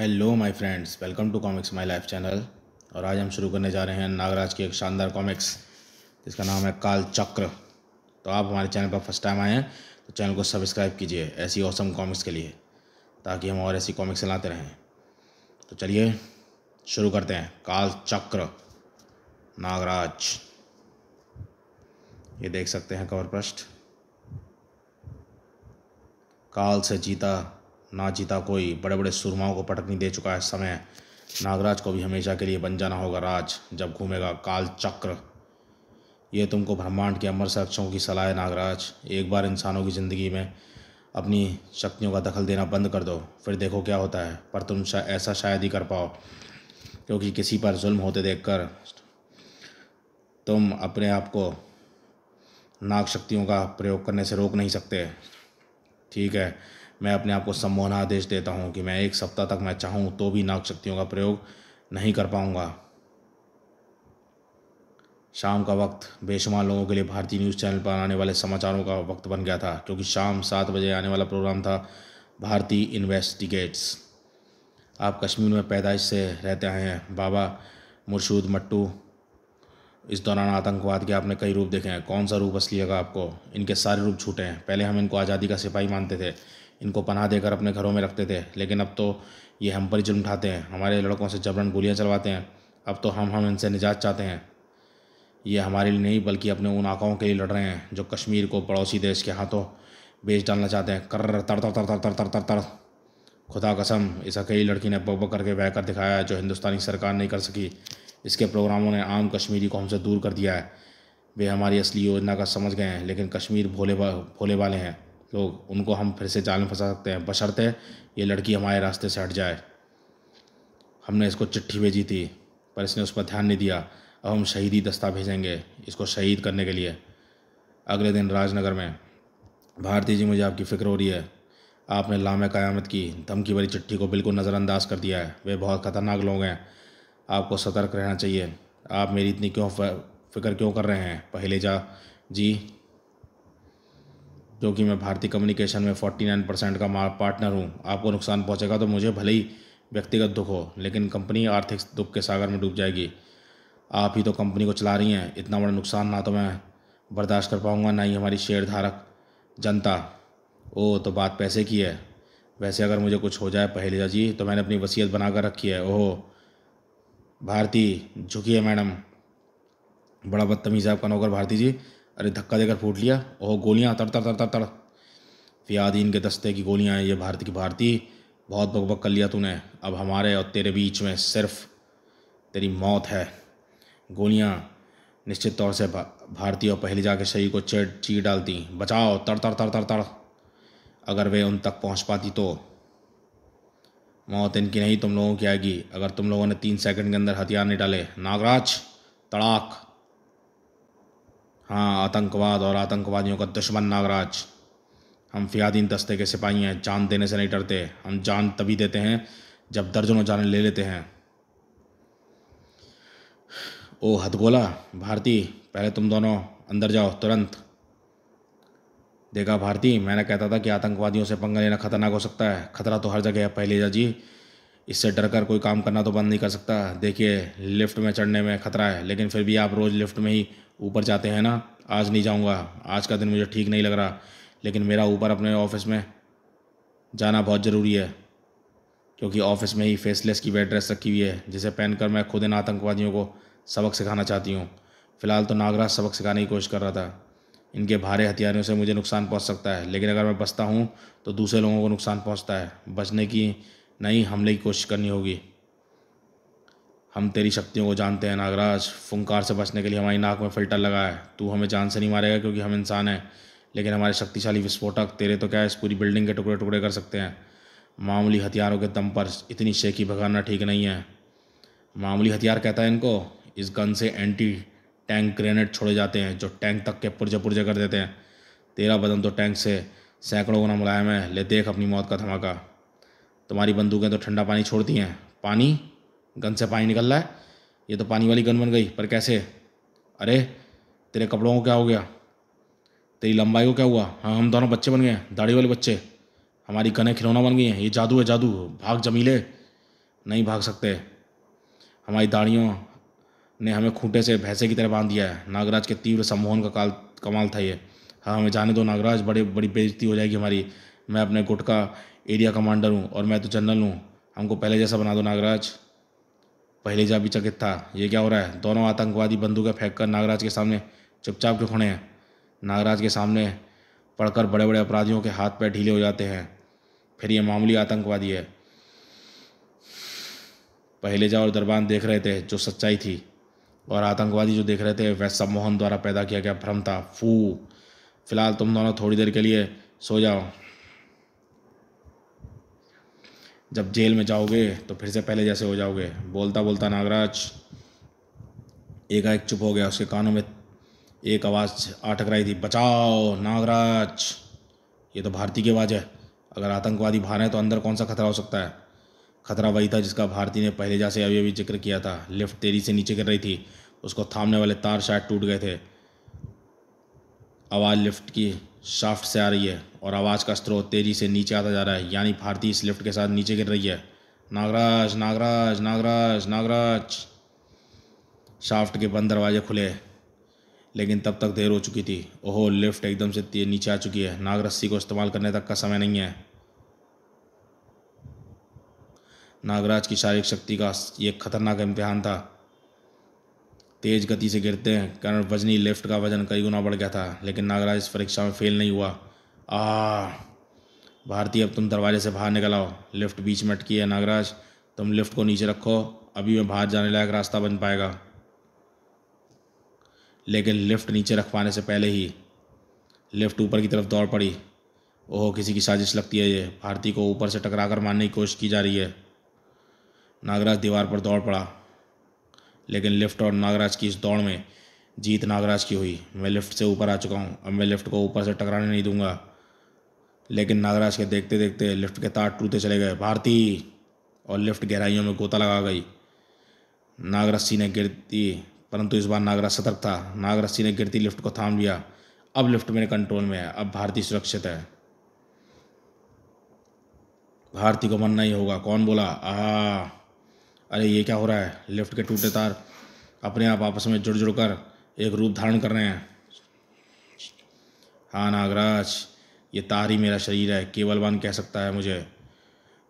hello my friends welcome to comics my life channel और आज हम शुरू करने जा रहे हैं नागराज की एक शानदार कॉमिक्स जिसका नाम है काल चक्र तो आप हमारे चैनल पर फर्स्ट टाइम आए हैं तो चैनल को सब्सक्राइब कीजिए ऐसी औसम कॉमिक्स के लिए ताकि हम और ऐसी कॉमिक्स लाते रहें तो चलिए शुरू करते हैं काल चक्र नागराज ये देख सकते हैं कवर पृष्ठ काल से जीता ना जीता कोई बड़े बड़े सुरमाओं को पटकनी दे चुका है समय नागराज को भी हमेशा के लिए बन जाना होगा राज जब घूमेगा काल चक्र ये तुमको ब्रह्मांड के अमर सक्षों की सलाह है नागराज एक बार इंसानों की ज़िंदगी में अपनी शक्तियों का दखल देना बंद कर दो फिर देखो क्या होता है पर तुम शा, ऐसा शायद ही कर पाओ क्योंकि किसी पर जुल्म होते कर तुम अपने आप को नाग शक्तियों का प्रयोग करने से रोक नहीं सकते ठीक है मैं अपने आप को सम्मोहना आदेश देता हूँ कि मैं एक सप्ताह तक मैं चाहूँ तो भी नाग शक्तियों का प्रयोग नहीं कर पाऊँगा शाम का वक्त बेशुमार लोगों के लिए भारतीय न्यूज़ चैनल पर आने वाले समाचारों का वक्त बन गया था क्योंकि शाम सात बजे आने वाला प्रोग्राम था भारतीय इन्वेस्टिगेट्स आप कश्मीर में पैदाइश से रहते आए हैं बाबा मुर्शूद मट्टू इस दौरान आतंकवाद के आपने कई रूप देखे हैं कौन सा रूप असली लगा आपको इनके सारे रूप छूटे हैं पहले हम इनको आज़ादी का सिपाही मानते थे इनको पनाह देकर अपने घरों में रखते थे लेकिन अब तो ये हम पर जुल्म उठाते हैं हमारे लड़कों से जबरन गोलियाँ चलवाते हैं अब तो हम हम इनसे निजात चाहते हैं ये हमारे लिए नहीं बल्कि अपने उन आकाओं के लिए लड़ रहे हैं जो कश्मीर को पड़ोसी देश के हाथों बेच डालना चाहते हैं कर तर तर तर तर तर तर तर तर खुदा कसम इस अकेली लड़की ने बक बक करके बह कर दिखाया जो हिंदुस्तानी सरकार नहीं कर सकी इसके प्रोग्रामों ने आम कश्मीरी को हमसे दूर कर दिया है वे हमारी असली योजना का समझ गए हैं लेकिन कश्मीर भोले भोले वाले हैं तो उनको हम फिर से जाल में फंसा सकते हैं बशर्ते ये लड़की हमारे रास्ते से हट जाए हमने इसको चिट्ठी भेजी थी पर इसने उस पर ध्यान नहीं दिया अब हम शहीदी दस्ता भेजेंगे इसको शहीद करने के लिए अगले दिन राजनगर में भारती जी मुझे आपकी फ़िक्र हो रही है आपने लाम क़यामत की धमकी भरी चिट्ठी को बिल्कुल नज़रअंदाज कर दिया है वे बहुत ख़तरनाक लोग हैं आपको सतर्क रहना चाहिए आप मेरी इतनी क्यों फ़िक्र क्यों कर रहे हैं पहले जा जी क्योंकि मैं भारतीय कम्युनिकेशन में 49 परसेंट का पार्टनर हूँ आपको नुकसान पहुँचेगा तो मुझे भले ही व्यक्तिगत दुख हो लेकिन कंपनी आर्थिक दुख के सागर में डूब जाएगी आप ही तो कंपनी को चला रही हैं इतना बड़ा नुकसान ना तो मैं बर्दाश्त कर पाऊँगा ना ही हमारी शेयरधारक जनता ओ तो बात पैसे की है वैसे अगर मुझे कुछ हो जाए पहले जी तो मैंने अपनी वसीयत बना कर रखी है ओहो भारती झुकी है मैडम बड़ा बदतमीज़ है आपका नौकर भारती जी अरे धक्का देकर फूट लिया ओह गोलियाँ तड़ तड़ तड़ तड़ तड़ फ़ियादीन के दस्ते की गोलियाँ ये भारत की भारती बहुत बकबक कर लिया तूने अब हमारे और तेरे बीच में सिर्फ तेरी मौत है गोलियाँ निश्चित तौर से भारतीय और पहले जाके शरीर को चेट चीट डालती बचाओ तड़ तड़ तड़ तड़ तड़ अगर वे उन तक पहुंच पाती तो मौत इनकी नहीं तुम लोगों की आएगी अगर तुम लोगों ने तीन सेकंड के अंदर हथियार नहीं डाले नागराज तड़ाक हाँ आतंकवाद और आतंकवादियों का दुश्मन नागराज हम फियादीन दस्ते के सिपाही हैं जान देने से नहीं डरते हम जान तभी देते हैं जब दर्जनों जान ले लेते हैं ओ हदगोला भारती पहले तुम दोनों अंदर जाओ तुरंत देखा भारती मैंने कहता था कि आतंकवादियों से पंगा लेना खतरनाक हो सकता है खतरा तो हर जगह है जा जी इससे डर कर कोई काम करना तो बंद नहीं कर सकता देखिए लिफ्ट में चढ़ने में खतरा है लेकिन फिर भी आप रोज़ लिफ्ट में ही ऊपर जाते हैं ना आज नहीं जाऊँगा आज का दिन मुझे ठीक नहीं लग रहा लेकिन मेरा ऊपर अपने ऑफिस में जाना बहुत ज़रूरी है क्योंकि ऑफिस में ही फेसलेस की बेड ड्रेस रखी हुई है जिसे पहनकर मैं खुद इन आतंकवादियों को सबक सिखाना चाहती हूँ फ़िलहाल तो नागराज सबक सिखाने की कोशिश कर रहा था इनके भारे हथियारों से मुझे नुकसान पहुँच सकता है लेकिन अगर मैं बचता हूँ तो दूसरे लोगों को नुकसान पहुँचता है बचने की नई हमले की कोशिश करनी होगी हम तेरी शक्तियों को जानते हैं नागराज फुंकार से बचने के लिए हमारी नाक में फ़िल्टर लगा है तू हमें जान से नहीं मारेगा क्योंकि हम इंसान हैं लेकिन हमारे शक्तिशाली विस्फोटक तेरे तो क्या है इस पूरी बिल्डिंग के टुकड़े टुकड़े कर सकते हैं मामूली हथियारों के दम पर इतनी शेखी भगाना ठीक नहीं है मामूली हथियार कहता है इनको इस गन से एंटी टैंक ग्रेनेड छोड़े जाते हैं जो टैंक तक के पुर्जे पुरजे कर देते हैं तेरा बदन तो टैंक से सैकड़ों गुना मुलायम है ले देख अपनी मौत का धमाका तुम्हारी बंदूकें तो ठंडा पानी छोड़ती हैं पानी गन से पानी निकल रहा है ये तो पानी वाली गन बन गई पर कैसे अरे तेरे कपड़ों को क्या हो गया तेरी लंबाई को क्या हुआ हाँ हम दोनों बच्चे बन गए दाढ़ी वाले बच्चे हमारी गने खिलौना बन गई हैं ये जादू है जादू भाग जमीले नहीं भाग सकते हमारी दाढ़ियों ने हमें खूंटे से भैंसे की तरह बांध दिया है नागराज के तीव्र सम्मोहन का काल कमाल था ये हाँ हमें जाने दो नागराज बड़े बड़ी बेजती हो जाएगी हमारी मैं अपने गुट का एरिया कमांडर हूँ और मैं तो जनरल हूँ हमको पहले जैसा बना दो नागराज जा भी चकित था ये क्या हो रहा है दोनों आतंकवादी बंदूकें फेंक कर नागराज के सामने चुपचाप के खड़े हैं नागराज के सामने पढ़कर बड़े बड़े अपराधियों के हाथ पैर ढीले हो जाते हैं फिर ये मामूली आतंकवादी है जा और दरबान देख रहे थे जो सच्चाई थी और आतंकवादी जो देख रहे थे वह मोहन द्वारा पैदा किया गया भ्रम था फू फिलहाल तुम दोनों थोड़ी देर के लिए सो जाओ जब जेल में जाओगे तो फिर से पहले जैसे हो जाओगे बोलता बोलता नागराज एकाएक चुप हो गया उसके कानों में एक आवाज़ आ टकराई थी बचाओ नागराज ये तो भारती की आवाज़ है अगर आतंकवादी बाहर हैं तो अंदर कौन सा खतरा हो सकता है खतरा वही था जिसका भारती ने पहले जैसे अभी अभी जिक्र किया था लिफ्ट तेजी से नीचे गिर रही थी उसको थामने वाले तार शायद टूट गए थे आवाज़ लिफ्ट की शाफ्ट से आ रही है और आवाज़ का स्रोत तेज़ी से नीचे आता जा रहा है यानी भारती इस लिफ्ट के साथ नीचे गिर रही है नागराज नागराज नागराज नागराज शाफ्ट के बंद दरवाजे खुले लेकिन तब तक देर हो चुकी थी ओहो लिफ्ट एकदम से नीचे आ चुकी है नाग रस्सी को इस्तेमाल करने तक का समय नहीं है नागराज की शारीरिक शक्ति का एक खतरनाक इम्तिहान था तेज़ गति से गिरते हैं कारण वजनी लेफ्ट का वजन कई गुना बढ़ गया था लेकिन नागराज इस परीक्षा में फेल नहीं हुआ आ भारती अब तुम दरवाजे से बाहर निकल आओ लिफ्ट बीच में अटकी है नागराज तुम लिफ्ट को नीचे रखो अभी मैं बाहर जाने लायक रास्ता बन पाएगा लेकिन लिफ्ट नीचे रख पाने से पहले ही लिफ्ट ऊपर की तरफ दौड़ पड़ी ओह किसी की साजिश लगती है ये भारती को ऊपर से टकराकर मारने की कोशिश की जा रही है नागराज दीवार पर दौड़ पड़ा लेकिन लिफ्ट और नागराज की इस दौड़ में जीत नागराज की हुई मैं लिफ्ट से ऊपर आ चुका हूँ अब मैं लिफ्ट को ऊपर से टकराने नहीं दूंगा लेकिन नागराज के देखते देखते लिफ्ट के तार टूटे चले गए भारती और लिफ्ट गहराइयों में गोता लगा गई नागरसी ने गिरती परंतु इस बार नागराज सतर्क था नागरस्सी ने गिरती लिफ्ट को थाम लिया अब लिफ्ट मेरे कंट्रोल में है अब भारती सुरक्षित है भारती को मरना ही होगा कौन बोला आ अरे ये क्या हो रहा है लिफ्ट के टूटे तार अपने आप आपस में जुड़ जुड़ कर एक रूप धारण कर रहे हैं हाँ नागराज ये तार ही मेरा शरीर है केवलवान कह सकता है मुझे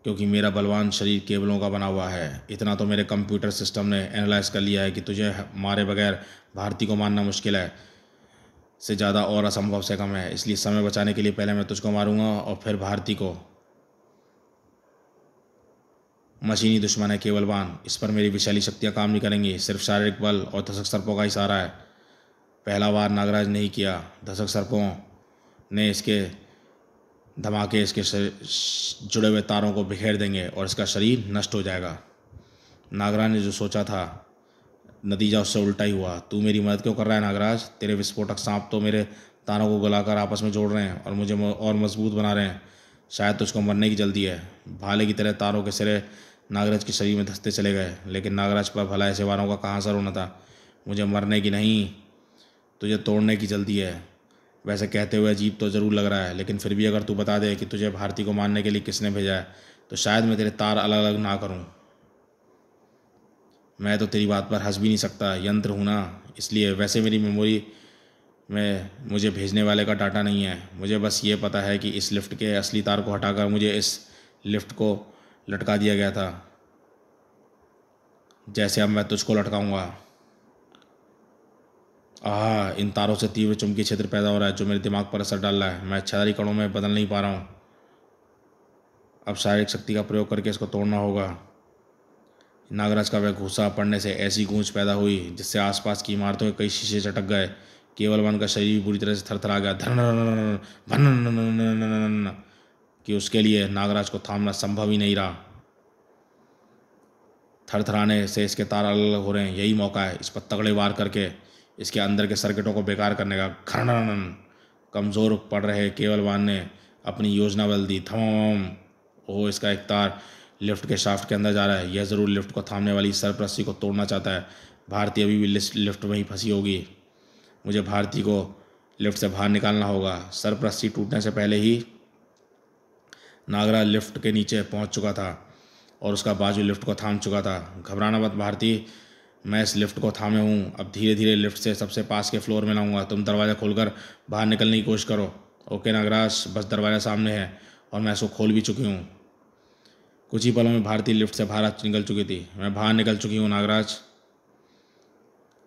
क्योंकि मेरा बलवान शरीर केबलों का बना हुआ है इतना तो मेरे कंप्यूटर सिस्टम ने एनालाइज कर लिया है कि तुझे मारे बगैर भारती को मारना मुश्किल है से ज़्यादा और असंभव से कम है इसलिए समय बचाने के लिए पहले मैं तुझको मारूंगा और फिर भारती को मशीनी दुश्मन है केवल बान इस पर मेरी विशैली शक्तियाँ काम नहीं करेंगी सिर्फ शारीरिक बल और धसक सर्पों का ही सहारा है पहला बार नागराज ने ही किया दशक सर्पों ने इसके धमाके इसके जुड़े हुए तारों को बिखेर देंगे और इसका शरीर नष्ट हो जाएगा नागराज ने जो सोचा था नतीजा उससे उल्टा ही हुआ तू मेरी मदद क्यों कर रहा है नागराज तेरे विस्फोटक सांप तो मेरे तारों को गलाकर आपस में जोड़ रहे हैं और मुझे और मजबूत बना रहे हैं शायद तो उसको मरने की जल्दी है भाले की तरह तारों के सिरे नागराज के शरीर में धंसते चले गए लेकिन नागराज पर भला ऐसे वारों का कहाँ सर होना था मुझे मरने की नहीं तुझे तोड़ने की जल्दी है वैसे कहते हुए अजीब तो ज़रूर लग रहा है लेकिन फिर भी अगर तू बता दे कि तुझे भारती को मारने के लिए किसने भेजा है तो शायद मैं तेरे तार अलग अलग ना करूँ मैं तो तेरी बात पर हंस भी नहीं सकता यंत्र हूँ ना इसलिए वैसे मेरी मेमोरी में मुझे भेजने वाले का डाटा नहीं है मुझे बस ये पता है कि इस लिफ्ट के असली तार को हटाकर मुझे इस लिफ्ट को लटका दिया गया था जैसे अब मैं तुझको लटकाऊंगा आह इन तारों से तीव्र चुंबकीय क्षेत्र पैदा हो रहा है जो मेरे दिमाग पर असर डाल रहा है मैं छदारी कणों में बदल नहीं पा रहा हूँ अब शारीरिक शक्ति का प्रयोग करके इसको तोड़ना होगा नागराज का वह घुसा पड़ने से ऐसी गूंज पैदा हुई जिससे आसपास की इमारतों के कई शीशे चटक गए केवल वन का शरीर बुरी तरह से थरथरा गया धन कि उसके लिए नागराज को थामना संभव ही नहीं रहा थरथराने से इसके तार अलग हो रहे हैं यही मौका है इस पर तगड़े वार करके इसके अंदर के सर्किटों को बेकार करने का खरण कमज़ोर पड़ रहे केवलवान ने अपनी योजना बदल दी थम ओ इसका एक तार लिफ्ट के शाफ्ट के अंदर जा रहा है यह ज़रूर लिफ्ट को थामने वाली सरप्रस्सी को तोड़ना चाहता है भारतीय अभी भी लिफ्ट में ही फंसी होगी मुझे भारती को लिफ्ट से बाहर निकालना होगा सरप्रस्सी टूटने से पहले ही नागरा लिफ्ट के नीचे पहुंच चुका था और उसका बाजू लिफ्ट को थाम चुका था घबराना मत भारती मैं इस लिफ्ट को थामे हूँ अब धीरे धीरे लिफ्ट से सबसे पास के फ्लोर में लाऊंगा तुम दरवाज़ा खोलकर बाहर निकलने की कोशिश करो ओके नागराज बस दरवाज़ा सामने है और मैं इसको खोल भी चुकी हूँ कुछ ही पलों में भारती लिफ्ट से बाहर निकल चुकी थी मैं बाहर निकल चुकी हूँ नागराज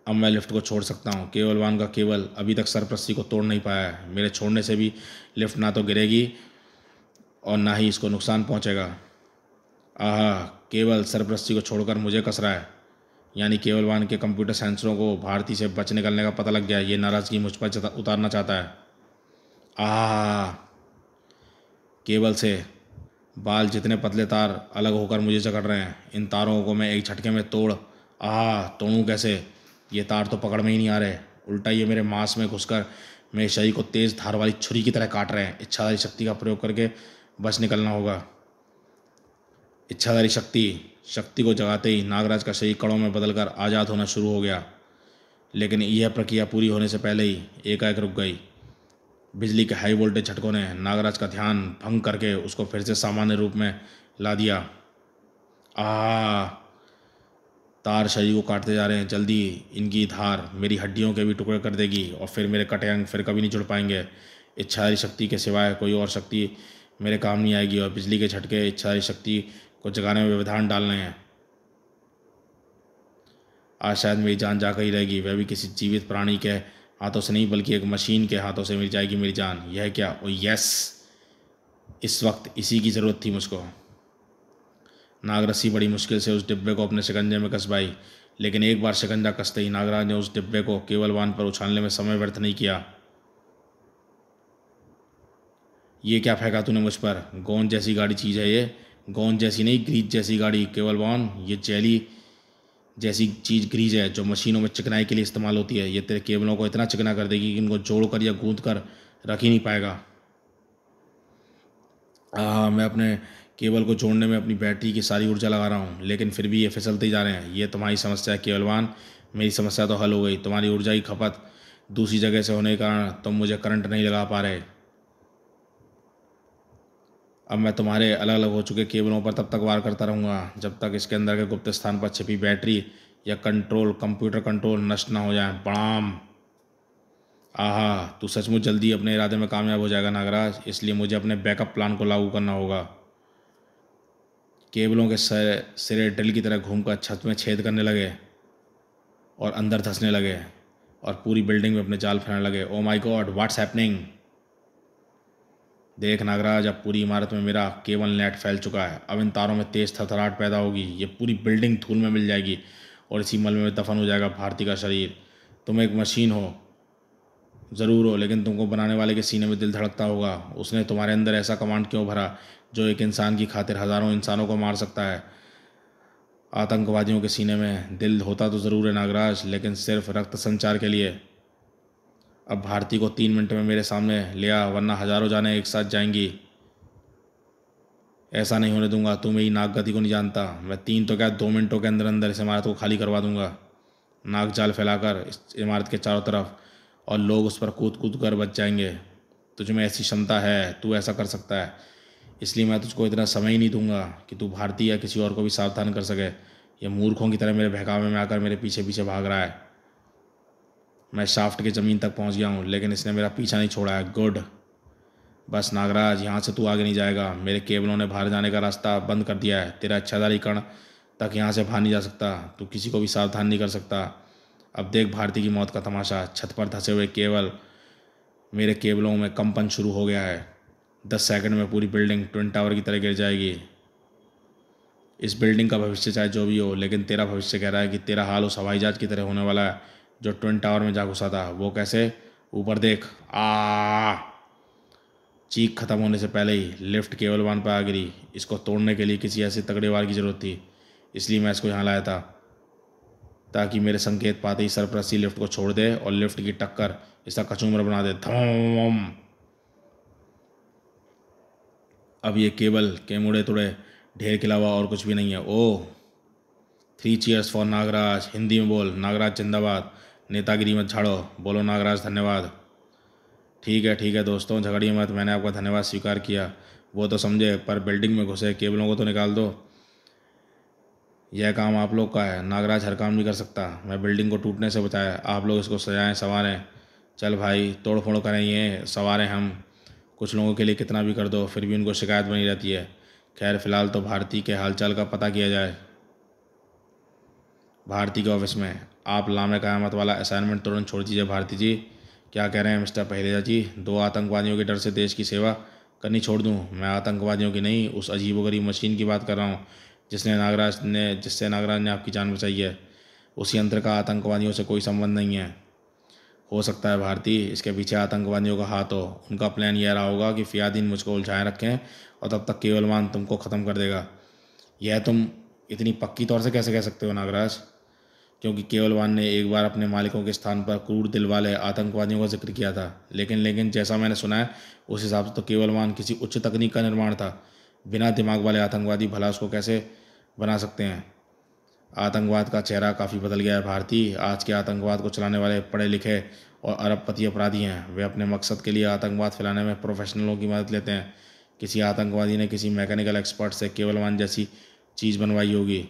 अब मैं लिफ्ट को छोड़ सकता हूँ केवल वन का केवल अभी तक सरप्रस्ती को तोड़ नहीं पाया है मेरे छोड़ने से भी लिफ्ट ना तो गिरेगी और ना ही इसको नुकसान पहुंचेगा आह केवल सरप्रस्ती को छोड़कर मुझे कसरा है यानी वन के कंप्यूटर साइंसरों को भारती से बच निकलने का पता लग गया ये नाराज़गी मुझ पर उतारना चाहता है आह केवल से बाल जितने पतले तार अलग होकर मुझे जकड़ रहे हैं इन तारों को मैं एक झटके में तोड़ आह तोड़ूँ कैसे ये तार तो पकड़ में ही नहीं आ रहे उल्टा ये मेरे मांस में घुसकर मेरे शरीर को तेज़ धार वाली छुरी की तरह काट रहे हैं इच्छा शक्ति का प्रयोग करके बस निकलना होगा इच्छाधारी शक्ति शक्ति को जगाते ही नागराज का शरीर कड़ों में बदलकर आज़ाद होना शुरू हो गया लेकिन यह प्रक्रिया पूरी होने से पहले ही एकाएक रुक गई बिजली के हाई वोल्टेज झटकों ने नागराज का ध्यान भंग करके उसको फिर से सामान्य रूप में ला दिया आ तार शरीर को काटते जा रहे हैं जल्दी इनकी धार मेरी हड्डियों के भी टुकड़े कर देगी और फिर मेरे कटे अंग फिर कभी नहीं जुड़ पाएंगे इच्छाधारी शक्ति के सिवाय कोई और शक्ति मेरे काम नहीं आएगी और बिजली के झटके इच्छा शक्ति को जगाने में व्यवधान डालने हैं आज शायद मेरी जान जाकर ही रहेगी वह भी किसी जीवित प्राणी के हाथों से नहीं बल्कि एक मशीन के हाथों से मिल जाएगी मेरी जान यह क्या ओ यस इस वक्त इसी की ज़रूरत थी मुझको नागरसी बड़ी मुश्किल से उस डिब्बे को अपने शिकंजे में कसबाई लेकिन एक बार शिकंजा कसते ही नागराज ने उस डिब्बे को केवल वान पर उछालने में समय व्यर्थ नहीं किया ये क्या फेंका तूने मुझ पर गोंद जैसी गाड़ी चीज़ है ये गोंद जैसी नहीं ग्रीज जैसी गाड़ी केवल वन ये जैली जैसी चीज़ ग्रीज है जो मशीनों में चिकनाई के लिए इस्तेमाल होती है ये तेरे केबलों को इतना चिकना कर देगी कि इनको जोड़ कर या गूंद कर रख ही नहीं पाएगा हाँ मैं अपने केबल को जोड़ने में अपनी बैटरी की सारी ऊर्जा लगा रहा हूँ लेकिन फिर भी ये फिसलते ही जा रहे हैं ये तुम्हारी समस्या है केवलवान मेरी समस्या तो हल हो गई तुम्हारी ऊर्जा की खपत दूसरी जगह से होने के कारण तुम मुझे करंट नहीं लगा पा रहे अब मैं तुम्हारे अलग अलग हो चुके केबलों पर तब तक वार करता रहूँगा जब तक इसके अंदर के गुप्त स्थान पर छिपी बैटरी या कंट्रोल कंप्यूटर कंट्रोल नष्ट ना हो जाए बड़ाम आहा तू सचमुच जल्दी अपने इरादे में कामयाब हो जाएगा नागराज इसलिए मुझे अपने बैकअप प्लान को लागू करना होगा केबलों के सिरे ड्रिल की तरह घूमकर छत में छेद करने लगे और अंदर धंसने लगे और पूरी बिल्डिंग में अपने जाल फैलाने लगे oh my god what's happening देख नागराज अब पूरी इमारत में मेरा केवल नेट फैल चुका है अब इन तारों में तेज़ थथराहट पैदा होगी ये पूरी बिल्डिंग धूल में मिल जाएगी और इसी मलबे में दफन हो जाएगा भारती का शरीर तुम एक मशीन हो ज़रूर हो लेकिन तुमको बनाने वाले के सीने में दिल धड़कता होगा उसने तुम्हारे अंदर ऐसा कमांड क्यों भरा जो एक इंसान की खातिर हज़ारों इंसानों को मार सकता है आतंकवादियों के सीने में दिल होता तो ज़रूर है नागराज लेकिन सिर्फ रक्त संचार के लिए अब भारती को तीन मिनट में मेरे सामने लिया वरना हज़ारों जाने एक साथ जाएंगी ऐसा नहीं होने दूंगा तू मेरी नाक गति को नहीं जानता मैं तीन तो क्या दो मिनटों के अंदर अंदर इस इमारत को खाली करवा दूंगा नाक जाल फैलाकर इस इमारत के चारों तरफ और लोग उस पर कूद कूद कर बच जाएंगे तुझ में ऐसी क्षमता है तू ऐसा कर सकता है इसलिए मैं तुझको इतना समय ही नहीं दूंगा कि तू भारतीय या किसी और को भी सावधान कर सके ये मूर्खों की तरह मेरे बहकावे में आकर मेरे पीछे पीछे भाग रहा है मैं शाफ्ट की ज़मीन तक पहुंच गया हूं लेकिन इसने मेरा पीछा नहीं छोड़ा है गुड बस नागराज यहाँ से तू आगे नहीं जाएगा मेरे केबलों ने बाहर जाने का रास्ता बंद कर दिया है तेरा इच्छाधारी कण तक यहाँ से बाहर नहीं जा सकता तू किसी को भी सावधान नहीं कर सकता अब देख भारती की मौत का तमाशा छत पर धंसे हुए केवल मेरे केबलों में कंपन शुरू हो गया है दस सेकंड में पूरी बिल्डिंग ट्विन टावर की तरह गिर जाएगी इस बिल्डिंग का भविष्य चाहे जो भी हो लेकिन तेरा भविष्य कह रहा है कि तेरा हाल उस हवाई जहाज की तरह होने वाला है जो ट्विन टावर में जा घुसा था वो कैसे ऊपर देख आ चीख खत्म होने से पहले ही लिफ्ट केवल वन पर आ गिरी इसको तोड़ने के लिए किसी ऐसे तगड़े वार की ज़रूरत थी इसलिए मैं इसको यहाँ लाया था ताकि मेरे संकेत पाते ही सरप्रस्ती लिफ्ट को छोड़ दे और लिफ्ट की टक्कर इसका कचूमर बना दे धम अब ये केबल के मुड़े तुड़े ढेर के अलावा और कुछ भी नहीं है oh three cheers for Nagraj Hindi में बोल नागराज जिंदाबाद नेतागिरी मत छाड़ो बोलो नागराज धन्यवाद ठीक है ठीक है दोस्तों झगड़िए मत मैंने आपका धन्यवाद स्वीकार किया वो तो समझे पर बिल्डिंग में घुसे केबलों को तो निकाल दो यह काम आप लोग का है नागराज हर काम नहीं कर सकता मैं बिल्डिंग को टूटने से बचाया आप लोग इसको सजाएं संवारें चल भाई तोड़ फोड़ करें ये सवारें हम कुछ लोगों के लिए कितना भी कर दो फिर भी उनको शिकायत बनी रहती है खैर फिलहाल तो भारती के हालचाल का पता किया जाए भारती के ऑफिस में आप लाम क़्यामत वाला असाइनमेंट तुरंत छोड़ दीजिए भारती जी क्या कह रहे हैं मिस्टर पहलेजा जी दो आतंकवादियों के डर से देश की सेवा करनी छोड़ दूँ मैं आतंकवादियों की नहीं उस अजीबोगरीब मशीन की बात कर रहा हूँ जिसने नागराज ने जिससे नागराज ने आपकी जान बचाई है उस यंत्र का आतंकवादियों से कोई संबंध नहीं है हो सकता है भारती इसके पीछे आतंकवादियों का हाथ हो उनका प्लान यह रहा होगा कि फ़ियादीन मुझको उलझाए रखें और तब तक केवलमान तुमको ख़त्म कर देगा यह तुम इतनी पक्की तौर से कैसे कह सकते हो नागराज क्योंकि केवलवान ने एक बार अपने मालिकों के स्थान पर क्रूर दिल वाले आतंकवादियों का जिक्र किया था लेकिन लेकिन जैसा मैंने सुना है उस हिसाब से तो केवलवान किसी उच्च तकनीक का निर्माण था बिना दिमाग वाले आतंकवादी भला उसको कैसे बना सकते हैं आतंकवाद का चेहरा काफ़ी बदल गया है भारतीय आज के आतंकवाद को चलाने वाले पढ़े लिखे और अरबपति अपराधी हैं वे अपने मकसद के लिए आतंकवाद फैलाने में प्रोफेशनलों की मदद लेते हैं किसी आतंकवादी ने किसी मैकेनिकल एक्सपर्ट से केवलवान जैसी चीज़ बनवाई होगी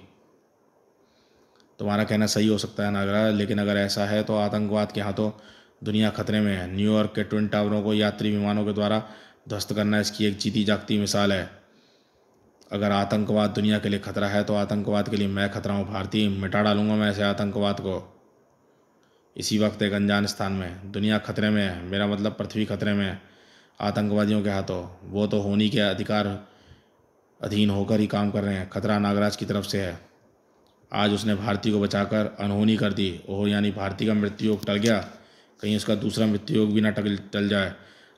तुम्हारा कहना सही हो सकता है नागरा लेकिन अगर ऐसा है तो आतंकवाद के हाथों दुनिया खतरे में है न्यूयॉर्क के ट्विन टावरों को यात्री विमानों के द्वारा ध्वस्त करना इसकी एक जीती जागती मिसाल है अगर आतंकवाद दुनिया के लिए खतरा है तो आतंकवाद के लिए मैं खतरा हूँ भारतीय मिटा डालूंगा मैं ऐसे आतंकवाद को इसी वक्त एक अनजान स्थान में दुनिया खतरे में है मेरा मतलब पृथ्वी खतरे में है आतंकवादियों के हाथों वो तो होनी के अधिकार अधीन होकर ही काम कर रहे हैं खतरा नागराज की तरफ से है आज उसने भारती को बचाकर अनहोनी कर दी ओह यानी भारती का मृत्युयोग टल गया कहीं उसका दूसरा मृत्युयोग भी ना टल टल जाए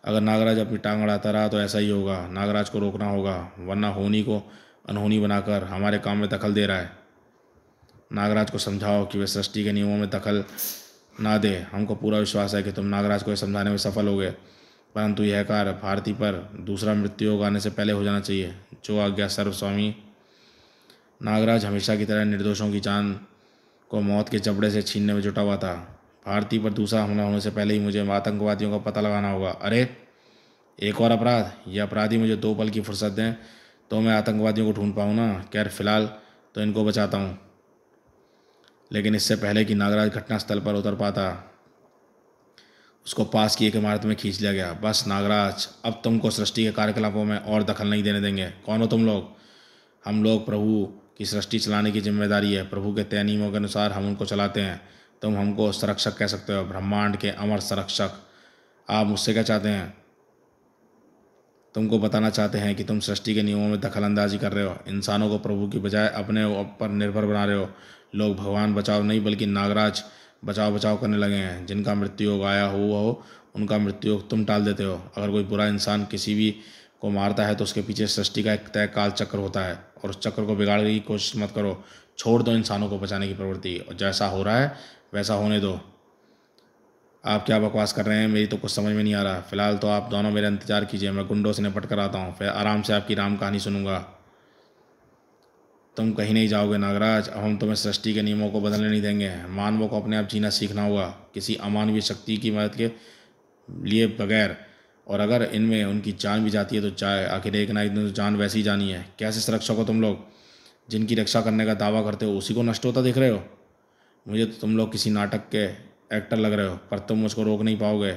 अगर नागराज अपनी टांग अड़ाता रहा तो ऐसा ही होगा नागराज को रोकना होगा वरना होनी को अनहोनी बनाकर हमारे काम में दखल दे रहा है नागराज को समझाओ कि वह सृष्टि के नियमों में दखल ना दे हमको पूरा विश्वास है कि तुम नागराज को समझाने में सफल हो गए परंतु यह कार्य भारती पर दूसरा मृत्यु योग आने से पहले हो जाना चाहिए जो आज्ञा सर्वस्वामी नागराज हमेशा की तरह निर्दोषों की जान को मौत के चपड़े से छीनने में जुटा हुआ था भारती पर दूसरा हमला होने से पहले ही मुझे आतंकवादियों का पता लगाना होगा अरे एक और अपराध यह अपराधी मुझे दो पल की फुर्सत दें तो मैं आतंकवादियों को ढूंढ पाऊँ ना खैर फिलहाल तो इनको बचाता हूँ लेकिन इससे पहले कि नागराज घटनास्थल पर उतर पाता उसको पास की एक इमारत में खींच लिया गया बस नागराज अब तुमको सृष्टि के कार्यकलापों में और दखल नहीं देने देंगे कौन हो तुम लोग हम लोग प्रभु कि सृष्टि चलाने की जिम्मेदारी है प्रभु के तय नियमों के अनुसार हम उनको चलाते हैं तुम हमको संरक्षक कह सकते हो ब्रह्मांड के अमर संरक्षक आप मुझसे क्या चाहते हैं तुमको बताना चाहते हैं कि तुम सृष्टि के नियमों में दखल अंदाजी कर रहे हो इंसानों को प्रभु की बजाय अपने पर निर्भर बना रहे हो लोग भगवान बचाओ नहीं बल्कि नागराज बचाव बचाव करने लगे हैं जिनका मृत्यु योग आया हुआ हो उनका मृत्यु योग तुम टाल देते हो अगर कोई बुरा इंसान किसी भी को मारता है तो उसके पीछे सृष्टि का एक तय काल चक्र होता है और उस चक्र को बिगाड़ने की कोशिश मत करो छोड़ दो इंसानों को बचाने की प्रवृत्ति और जैसा हो रहा है वैसा होने दो आप क्या बकवास कर रहे हैं मेरी तो कुछ समझ में नहीं आ रहा फिलहाल तो आप दोनों मेरा इंतजार कीजिए मैं गुंडों से निपट कर आता हूँ फिर आराम से आपकी राम कहानी सुनूंगा तुम कहीं नहीं जाओगे नागराज अब हम तुम्हें सृष्टि के नियमों को बदलने नहीं देंगे मानवों को अपने आप जीना सीखना होगा किसी अमानवीय शक्ति की मदद के लिए बगैर और अगर इनमें उनकी जान भी जाती है तो चाहे आखिर एक ना एक दिन तो जान वैसी ही जानी है कैसे सुरक्षा को तुम लोग जिनकी रक्षा करने का दावा करते हो उसी को नष्ट होता देख रहे हो मुझे तो तुम लोग किसी नाटक के एक्टर लग रहे हो पर तुम मुझको रोक नहीं पाओगे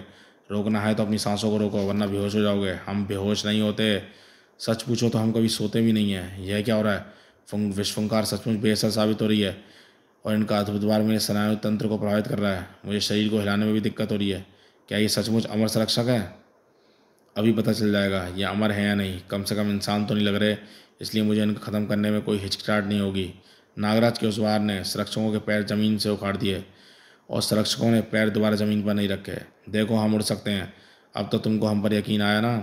रोकना है तो अपनी सांसों को रोको वरना बेहोश हो जाओगे हम बेहोश नहीं होते सच पूछो तो हम कभी सोते भी नहीं हैं यह क्या हो रहा है फंग विश्वंकार सचमुच बेअसर साबित हो रही है और इनका अद्भुतवार मेरे स्नायु तंत्र को प्रभावित कर रहा है मुझे शरीर को हिलाने में भी दिक्कत हो रही है क्या ये सचमुच अमर संरक्षक है अभी पता चल जाएगा ये अमर है या नहीं कम से कम इंसान तो नहीं लग रहे इसलिए मुझे इनको ख़त्म करने में कोई हिचकिचाहट नहीं होगी नागराज के उसवार ने संरक्षकों के पैर ज़मीन से उखाड़ दिए और संरक्षकों ने पैर दोबारा ज़मीन पर नहीं रखे देखो हम उड़ सकते हैं अब तो तुमको हम पर यकीन आया ना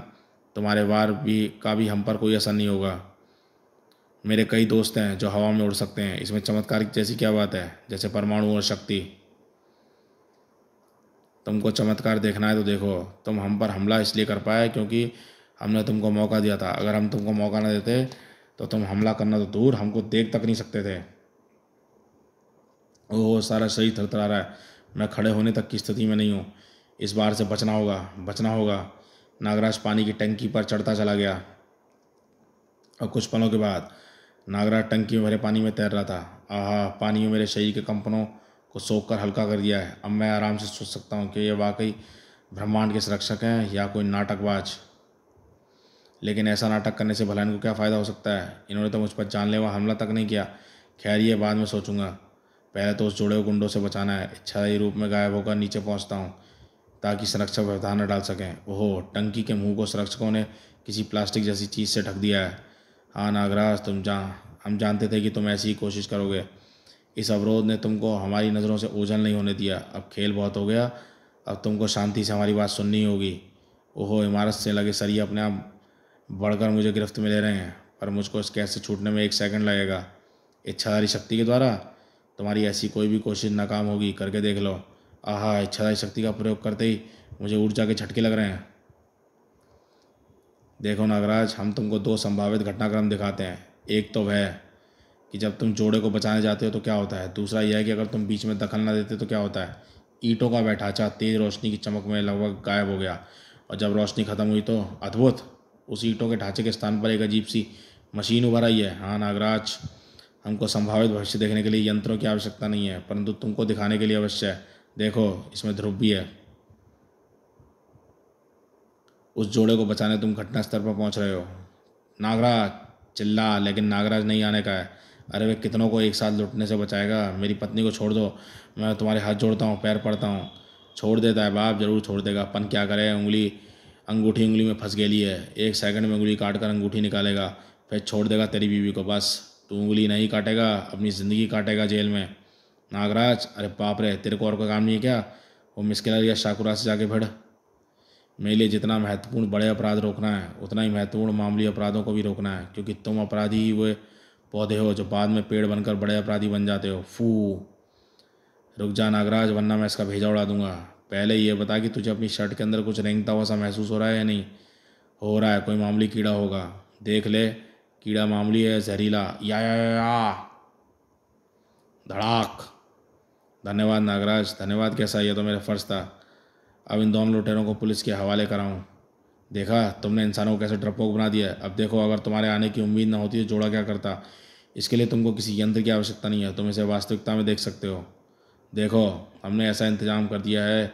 तुम्हारे वार भी का भी हम पर कोई असर नहीं होगा मेरे कई दोस्त हैं जो हवा में उड़ सकते हैं इसमें चमत्कार जैसी क्या बात है जैसे परमाणु और शक्ति तुमको चमत्कार देखना है तो देखो तुम हम पर हमला इसलिए कर पाए क्योंकि हमने तुमको मौका दिया था अगर हम तुमको मौका ना देते तो तुम हमला करना तो दूर हमको देख तक नहीं सकते थे ओह सारा शरीर थरथरा रहा है मैं खड़े होने तक की स्थिति में नहीं हूँ इस बार से बचना होगा बचना होगा नागराज पानी की टंकी पर चढ़ता चला गया और कुछ पलों के बाद नागराज टंकी में भरे पानी में तैर रहा था आह पानी में मेरे शरीर के कंपनों को सोख कर हल्का कर दिया है अब मैं आराम से सोच सकता हूँ कि ये वाकई ब्रह्मांड के संरक्षक हैं या कोई नाटकबाज लेकिन ऐसा नाटक करने से भला इनको क्या फ़ायदा हो सकता है इन्होंने तो मुझ पर जानलेवा हमला तक नहीं किया खैर ये बाद में सोचूंगा पहले तो उस जुड़े को गुंडों से बचाना है इच्छादायी रूप में गायब होकर नीचे पहुंचता हूँ ताकि संरक्षक व्यवधान न डाल सकें ओहो टंकी के मुंह को संरक्षकों ने किसी प्लास्टिक जैसी चीज़ से ढक दिया है हाँ नागराज तुम जहाँ हम जानते थे कि तुम ऐसी ही कोशिश करोगे इस अवरोध ने तुमको हमारी नज़रों से ओझल नहीं होने दिया अब खेल बहुत हो गया अब तुमको शांति से हमारी बात सुननी होगी ओहो इमारत से लगे सरिया अपने आप बढ़कर मुझे गिरफ्त में ले रहे हैं पर मुझको इस कैद से छूटने में एक सेकंड लगेगा इच्छाधारी शक्ति के द्वारा तुम्हारी ऐसी कोई भी कोशिश नाकाम होगी करके देख लो आहा इच्छाधारी शक्ति का प्रयोग करते ही मुझे ऊर्जा के झटके लग रहे हैं देखो नागराज हम तुमको दो संभावित घटनाक्रम दिखाते हैं एक तो वह कि जब तुम जोड़े को बचाने जाते हो तो क्या होता है दूसरा यह है कि अगर तुम बीच में दखल ना देते तो क्या होता है ईंटों का बैठाचा तेज़ रोशनी की चमक में लगभग गायब हो गया और जब रोशनी ख़त्म हुई तो अद्भुत उस ईंटों के ढांचे के स्थान पर एक अजीब सी मशीन उभर आई है हाँ नागराज हमको संभावित भविष्य देखने के लिए यंत्रों की आवश्यकता नहीं है परंतु तुमको दिखाने के लिए अवश्य है देखो इसमें ध्रुव भी है उस जोड़े को बचाने तुम घटना पर पहुंच रहे हो नागराज चिल्ला लेकिन नागराज नहीं आने का है अरे वे कितनों को एक साथ लुटने से बचाएगा मेरी पत्नी को छोड़ दो मैं तुम्हारे हाथ जोड़ता हूँ पैर पड़ता हूँ छोड़ देता है बाप जरूर छोड़ देगा अपन क्या करे उंगली अंगूठी उंगली में फंस गई है एक सेकंड में उंगली काट कर अंगूठी निकालेगा फिर छोड़ देगा तेरी बीवी को बस तू उंगली नहीं काटेगा अपनी ज़िंदगी काटेगा जेल में नागराज अरे बाप रे तेरे को और कोई काम नहीं है क्या वो मिसकिलर या शाकुरा से जाके भिड़ मेरे लिए जितना महत्वपूर्ण बड़े अपराध रोकना है उतना ही महत्वपूर्ण मामूली अपराधों को भी रोकना है क्योंकि तुम अपराधी हुए पौधे हो जो बाद में पेड़ बनकर बड़े अपराधी बन जाते हो फू रुक जा नागराज वरना मैं इसका भेजा उड़ा दूंगा पहले ये बता कि तुझे अपनी शर्ट के अंदर कुछ रेंगता हुआ सा महसूस हो रहा है या नहीं हो रहा है कोई मामूली कीड़ा होगा देख ले कीड़ा मामूली है जहरीला या या या धड़ाक धन्यवाद नागराज धन्यवाद कैसा यह तो मेरा फ़र्ज़ था अब इन दोनों लुटेरों को पुलिस के हवाले कराऊँ देखा तुमने इंसानों को कैसे ड्रपोक बना दिया अब देखो अगर तुम्हारे आने की उम्मीद ना होती तो जोड़ा क्या करता इसके लिए तुमको किसी यंत्र की आवश्यकता नहीं है तुम इसे वास्तविकता में देख सकते हो देखो हमने ऐसा इंतजाम कर दिया है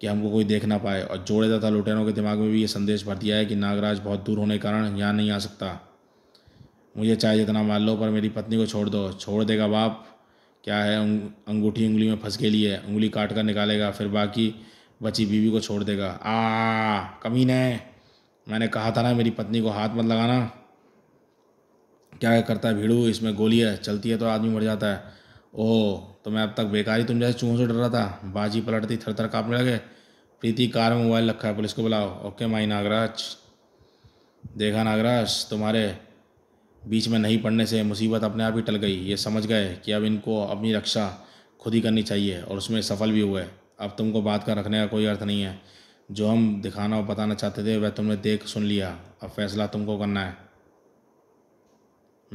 कि हमको कोई देख ना पाए और जोड़े तथा लुटेरों के दिमाग में भी ये संदेश भर दिया है कि नागराज बहुत दूर होने के कारण यहाँ नहीं आ सकता मुझे चाहे जितना मान लो पर मेरी पत्नी को छोड़ दो छोड़ देगा बाप क्या है अंगूठी उंगली में फंस के लिए उंगली काट कर निकालेगा फिर बाकी बची बीवी को छोड़ देगा आ कमीन है मैंने कहा था ना मेरी पत्नी को हाथ मत लगाना क्या करता है भीड़ू इसमें गोली है चलती है तो आदमी मर जाता है ओ तो मैं अब तक बेकारी तुम तो जैसे चूहों से डर रहा था बाजी पलटती थर थर काँपने लगे प्रीति कार में मोबाइल रखा है पुलिस को बुलाओ ओके माई नागराज देखा नागराज तुम्हारे बीच में नहीं पड़ने से मुसीबत अपने आप ही टल गई ये समझ गए कि अब इनको अपनी रक्षा खुद ही करनी चाहिए और उसमें सफल भी हुए अब तुमको बात का रखने का कोई अर्थ नहीं है जो हम दिखाना और बताना चाहते थे वह तुमने देख सुन लिया अब फैसला तुमको करना है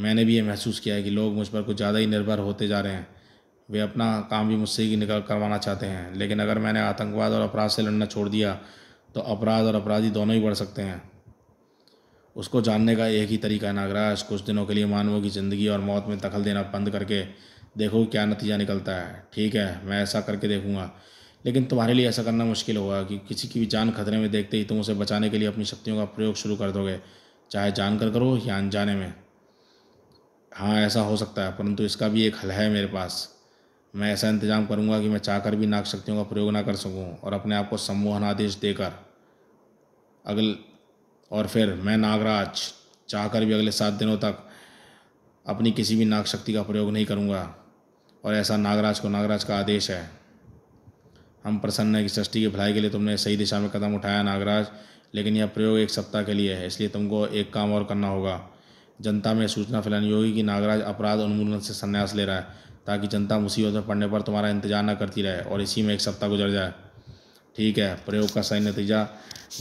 मैंने भी ये महसूस किया है कि लोग मुझ पर कुछ ज़्यादा ही निर्भर होते जा रहे हैं वे अपना काम भी मुझसे ही निकल करवाना चाहते हैं लेकिन अगर मैंने आतंकवाद और अपराध से लड़ना छोड़ दिया तो अपराध और अपराधी दोनों ही बढ़ सकते हैं उसको जानने का एक ही तरीका है नागराज कुछ दिनों के लिए मानवों की ज़िंदगी और मौत में दखल देना बंद करके देखो क्या नतीजा निकलता है ठीक है मैं ऐसा करके देखूँगा लेकिन तुम्हारे लिए ऐसा करना मुश्किल होगा कि किसी की भी जान खतरे में देखते ही तुम उसे बचाने के लिए अपनी शक्तियों का प्रयोग शुरू कर दोगे चाहे जानकर करो या अनजाने में हाँ ऐसा हो सकता है परंतु इसका भी एक हल है मेरे पास मैं ऐसा इंतजाम करूँगा कि मैं चाहकर भी नाग शक्तियों का प्रयोग ना कर सकूँ और अपने आप को सम्मोहन आदेश देकर अगल और फिर मैं नागराज चाहकर भी अगले सात दिनों तक अपनी किसी भी नाग शक्ति का प्रयोग नहीं करूँगा और ऐसा नागराज को नागराज का आदेश है हम प्रसन्न हैं कि सृष्टि की भलाई के लिए तुमने सही दिशा में कदम उठाया नागराज लेकिन यह प्रयोग एक सप्ताह के लिए है इसलिए तुमको एक काम और करना होगा जनता में सूचना फैलानी होगी कि नागराज अपराध उन्मूलन से संन्यास ले रहा है ताकि जनता मुसीबत में पड़ने पर तुम्हारा इंतजार न करती रहे और इसी में एक सप्ताह गुजर जाए ठीक है प्रयोग का सही नतीजा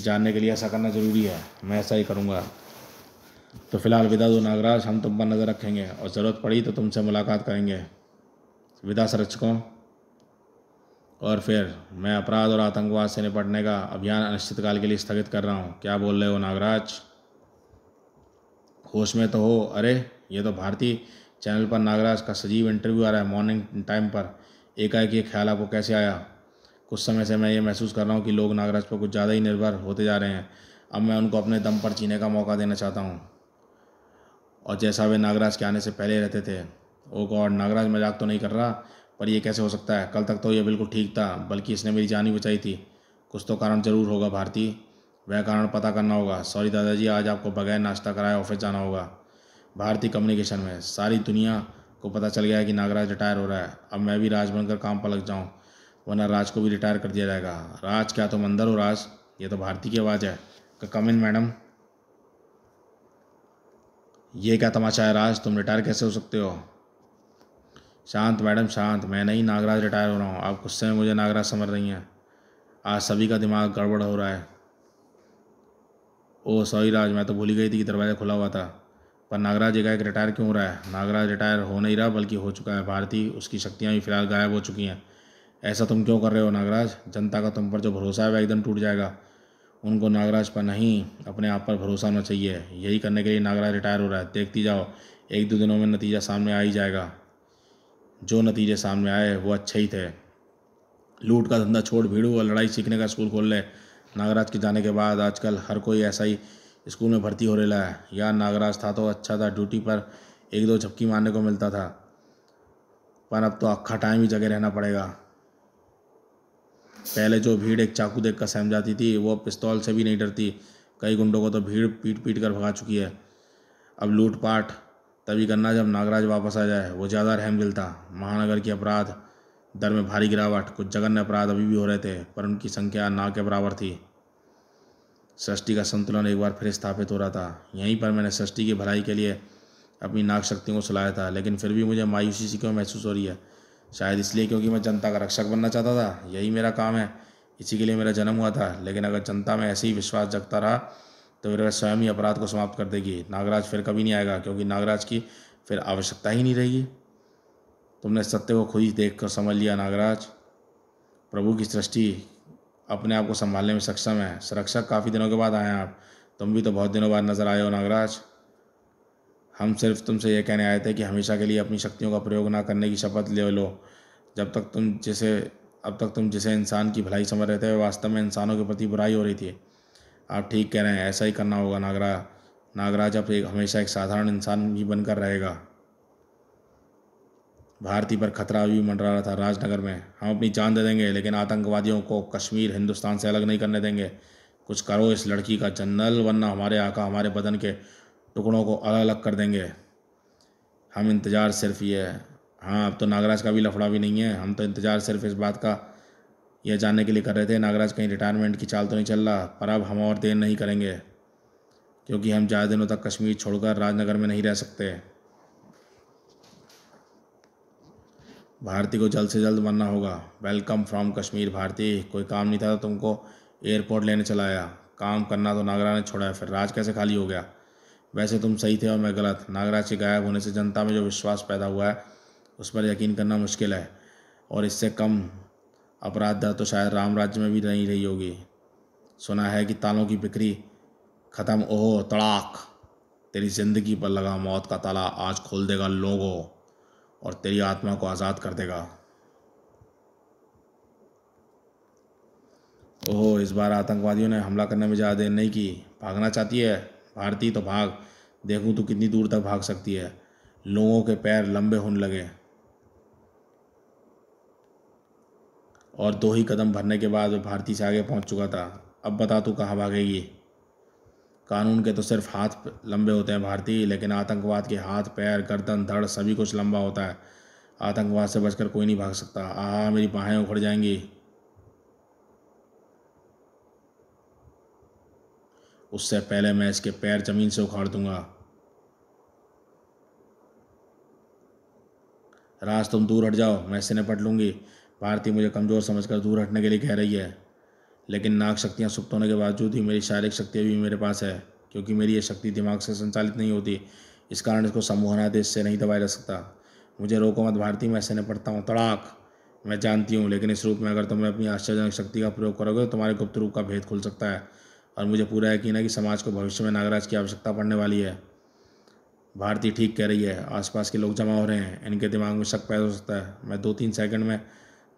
जानने के लिए ऐसा करना ज़रूरी है मैं ऐसा ही करूँगा तो फिलहाल विदा दो नागराज हम तुम पर नज़र रखेंगे और ज़रूरत पड़ी तो तुमसे मुलाकात करेंगे विदा संरक्षकों और फिर मैं अपराध और आतंकवाद से निपटने का अभियान अनिश्चितकाल के लिए स्थगित कर रहा हूँ क्या बोल रहे हो नागराज होश में तो हो अरे ये तो भारतीय चैनल पर नागराज का सजीव इंटरव्यू आ रहा है मॉर्निंग टाइम पर एकाएक ये ख्याल आपको कैसे आया कुछ समय से मैं ये महसूस कर रहा हूँ कि लोग नागराज पर कुछ ज़्यादा ही निर्भर होते जा रहे हैं अब मैं उनको अपने दम पर जीने का मौका देना चाहता हूँ और जैसा वे नागराज के आने से पहले रहते थे ओ गॉड नागराज मजाक तो नहीं कर रहा पर यह कैसे हो सकता है कल तक तो ये बिल्कुल ठीक था बल्कि इसने मेरी जान ही बचाई थी कुछ तो कारण ज़रूर होगा भारती वह कारण पता करना होगा सॉरी दादाजी आज आपको बगैर नाश्ता कराए ऑफिस जाना होगा भारतीय कम्युनिकेशन में सारी दुनिया को पता चल गया है कि नागराज रिटायर हो रहा है अब मैं भी राज बनकर काम पर लग जाऊँ वरना राज को भी रिटायर कर दिया जाएगा राज क्या तुम तो अंदर हो राज ये तो भारती की आवाज़ है कम इन मैडम ये क्या तमाशा है राज तुम रिटायर कैसे हो सकते हो शांत मैडम शांत मैं नहीं नागराज रिटायर हो रहा हूँ आप गुस्से में मुझे नागराज समझ रही हैं आज सभी का दिमाग गड़बड़ हो रहा है ओ सॉरी राज मैं तो भूली गई थी कि दरवाज़ा खुला हुआ था पर नागराज एक रिटायर क्यों हो रहा है नागराज रिटायर हो नहीं रहा बल्कि हो चुका है भारती उसकी शक्तियाँ भी फिलहाल गायब हो चुकी हैं ऐसा तुम क्यों कर रहे हो नागराज जनता का तुम पर जो भरोसा है वह एकदम टूट जाएगा उनको नागराज पर नहीं अपने आप पर भरोसा होना चाहिए यही करने के लिए नागराज रिटायर हो रहा है देखती जाओ एक दो दिनों में नतीजा सामने आ ही जाएगा जो नतीजे सामने आए वो अच्छे ही थे लूट का धंधा छोड़ भीड़ू और लड़ाई सीखने का स्कूल खोल ले नागराज के जाने के बाद आजकल हर कोई ऐसा ही स्कूल में भर्ती हो रहा है यार नागराज था तो अच्छा था ड्यूटी पर एक दो झपकी मारने को मिलता था पर अब तो अक्खा टाइम ही जगह रहना पड़ेगा पहले जो भीड़ एक चाकू देख कर सहम जाती थी वो पिस्तौल से भी नहीं डरती कई गुंडों को तो भीड़ पीट पीट कर भगा चुकी है अब लूटपाट तभी करना जब नागराज वापस आ जाए वो ज़्यादा रहम दिल था महानगर की अपराध दर में भारी गिरावट कुछ जघन्य अपराध अभी भी हो रहे थे पर उनकी संख्या ना के बराबर थी सृष्टि का संतुलन एक बार फिर स्थापित हो रहा था यहीं पर मैंने सृष्टि की भलाई के लिए अपनी नाक शक्तियों को सलाया था लेकिन फिर भी मुझे मायूसी सी क्यों महसूस हो रही है शायद इसलिए क्योंकि मैं जनता का रक्षक बनना चाहता था यही मेरा काम है इसी के लिए मेरा जन्म हुआ था लेकिन अगर जनता में ऐसे ही विश्वास जगता रहा तो फिर वह स्वयं ही अपराध को समाप्त कर देगी नागराज फिर कभी नहीं आएगा क्योंकि नागराज की फिर आवश्यकता ही नहीं रहेगी तुमने सत्य को खुद देख कर समझ लिया नागराज प्रभु की सृष्टि अपने आप को संभालने में सक्षम है संरक्षक काफ़ी दिनों के बाद आए हैं आप तुम भी तो बहुत दिनों बाद नज़र आए हो नागराज हम सिर्फ तुमसे ये कहने आए थे कि हमेशा के लिए अपनी शक्तियों का प्रयोग ना करने की शपथ ले लो जब तक तुम जिसे अब तक तुम जिसे इंसान की भलाई समझ रहे थे वास्तव में इंसानों के प्रति बुराई हो रही थी आप ठीक कह रहे हैं ऐसा ही करना होगा नागरा नागराज अब एक हमेशा एक साधारण इंसान ही बनकर रहेगा भारती पर खतरा भी मंडरा रहा था राजनगर में हम अपनी जान दे देंगे लेकिन आतंकवादियों को कश्मीर हिंदुस्तान से अलग नहीं करने देंगे कुछ करो इस लड़की का जन्नल वरना हमारे आका हमारे बदन के टुकड़ों को अलग अलग कर देंगे हम इंतज़ार सिर्फ ये है हाँ अब तो नागराज का भी लफड़ा भी नहीं है हम तो इंतज़ार सिर्फ इस बात का यह जानने के लिए कर रहे थे नागराज कहीं रिटायरमेंट की चाल तो नहीं चल रहा पर अब हम और देर नहीं करेंगे क्योंकि हम ज़्यादा दिनों तक कश्मीर छोड़कर राजनगर में नहीं रह सकते भारती को जल्द से जल्द बनना होगा वेलकम फ्रॉम कश्मीर भारती कोई काम नहीं था तो तुमको एयरपोर्ट लेने चला आया काम करना तो नागरा ने छोड़ा है फिर राज कैसे खाली हो गया वैसे तुम सही थे और मैं गलत नागराज के गायब होने से जनता में जो विश्वास पैदा हुआ है उस पर यकीन करना मुश्किल है और इससे कम अपराध दर तो शायद राम राज्य में भी नहीं रही होगी सुना है कि तालों की बिक्री ख़त्म ओहो तड़ाक तेरी ज़िंदगी पर लगा मौत का ताला आज खोल देगा लोगों और तेरी आत्मा को आज़ाद कर देगा ओह इस बार आतंकवादियों ने हमला करने में ज़्यादा देर नहीं की भागना चाहती है भारतीय तो भाग देखूँ तो कितनी दूर तक भाग सकती है लोगों के पैर लंबे होने लगे और दो ही कदम भरने के बाद वो भारती से आगे पहुंच चुका था अब बता तू कहाँ भागेगी कानून के तो सिर्फ हाथ लंबे होते हैं भारतीय लेकिन आतंकवाद के हाथ पैर गर्दन धड़ सभी कुछ लंबा होता है आतंकवाद से बचकर कोई नहीं भाग सकता आ मेरी बाहें उखड़ जाएंगी उससे पहले मैं इसके पैर ज़मीन से उखाड़ दूंगा राज तुम दूर हट जाओ मैं इससे निपट लूँगी भारती मुझे कमज़ोर समझकर दूर हटने के लिए कह रही है लेकिन नाग शक्तियाँ सुप्त होने के बावजूद ही मेरी शारीरिक शक्ति भी मेरे पास है क्योंकि मेरी ये शक्ति दिमाग से संचालित नहीं होती इस कारण इसको समूहनादेश से नहीं दबाया जा सकता मुझे रोको मत भारती मैं ऐसे निपटता हूँ तड़ाक मैं जानती हूँ लेकिन इस रूप में अगर तुम्हें अपनी आश्चर्यजनक शक्ति का प्रयोग करोगे तो तुम्हारे गुप्त रूप का भेद खुल सकता है और मुझे पूरा यकीन है कि समाज को भविष्य में नागराज की आवश्यकता पड़ने वाली है भारती ठीक कह रही है आसपास के लोग जमा हो रहे हैं इनके दिमाग में शक पैदा हो सकता है मैं दो तीन सेकंड में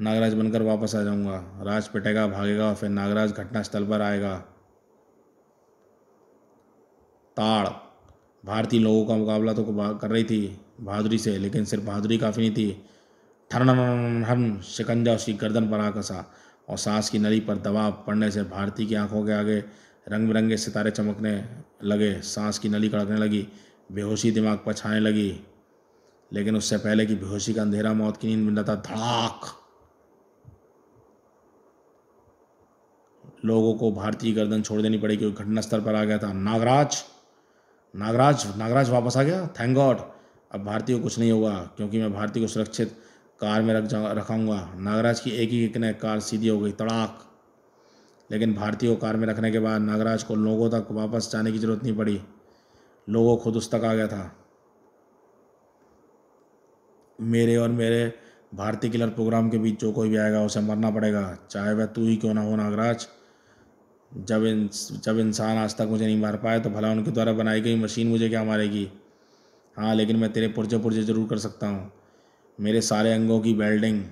नागराज बनकर वापस आ जाऊंगा राज पिटेगा भागेगा और फिर नागराज घटनास्थल पर आएगा ताड़ भारतीय लोगों का मुकाबला तो कर रही थी बहादुरी से लेकिन सिर्फ बहादुरी काफ़ी नहीं थी हरन शिकंजा उसकी गर्दन पर आ कसा और सांस की नली पर दबाव पड़ने से भारती की आंखों के आगे रंग बिरंगे सितारे चमकने लगे सांस की नली कड़कने लगी बेहोशी दिमाग पर छाने लगी लेकिन उससे पहले कि बेहोशी का अंधेरा मौत की नींद मिल रहा था धड़ाक लोगों को भारतीय गर्दन छोड़ देनी पड़ी क्योंकि घटनास्थल पर आ गया था नागराज नागराज नागराज वापस आ गया थैंक गॉड अब भारतीय को कुछ नहीं होगा क्योंकि मैं भारतीय को सुरक्षित कार में रख जा रखाऊँगा नागराज की एक ही एक ने कार सीधी हो गई तड़ाक लेकिन भारतीय को कार में रखने के बाद नागराज को लोगों तक वापस जाने की ज़रूरत नहीं पड़ी लोगों खुद उस तक आ गया था मेरे और मेरे भारतीय किलर प्रोग्राम के बीच जो कोई भी आएगा उसे मरना पड़ेगा चाहे वह तू ही क्यों ना हो नागराज जब इन जब इंसान आज तक मुझे नहीं मार पाया तो भला उनके द्वारा बनाई गई मशीन मुझे क्या मारेगी हाँ लेकिन मैं तेरे पुरजे पुरजे ज़रूर कर सकता हूँ मेरे सारे अंगों की वेल्डिंग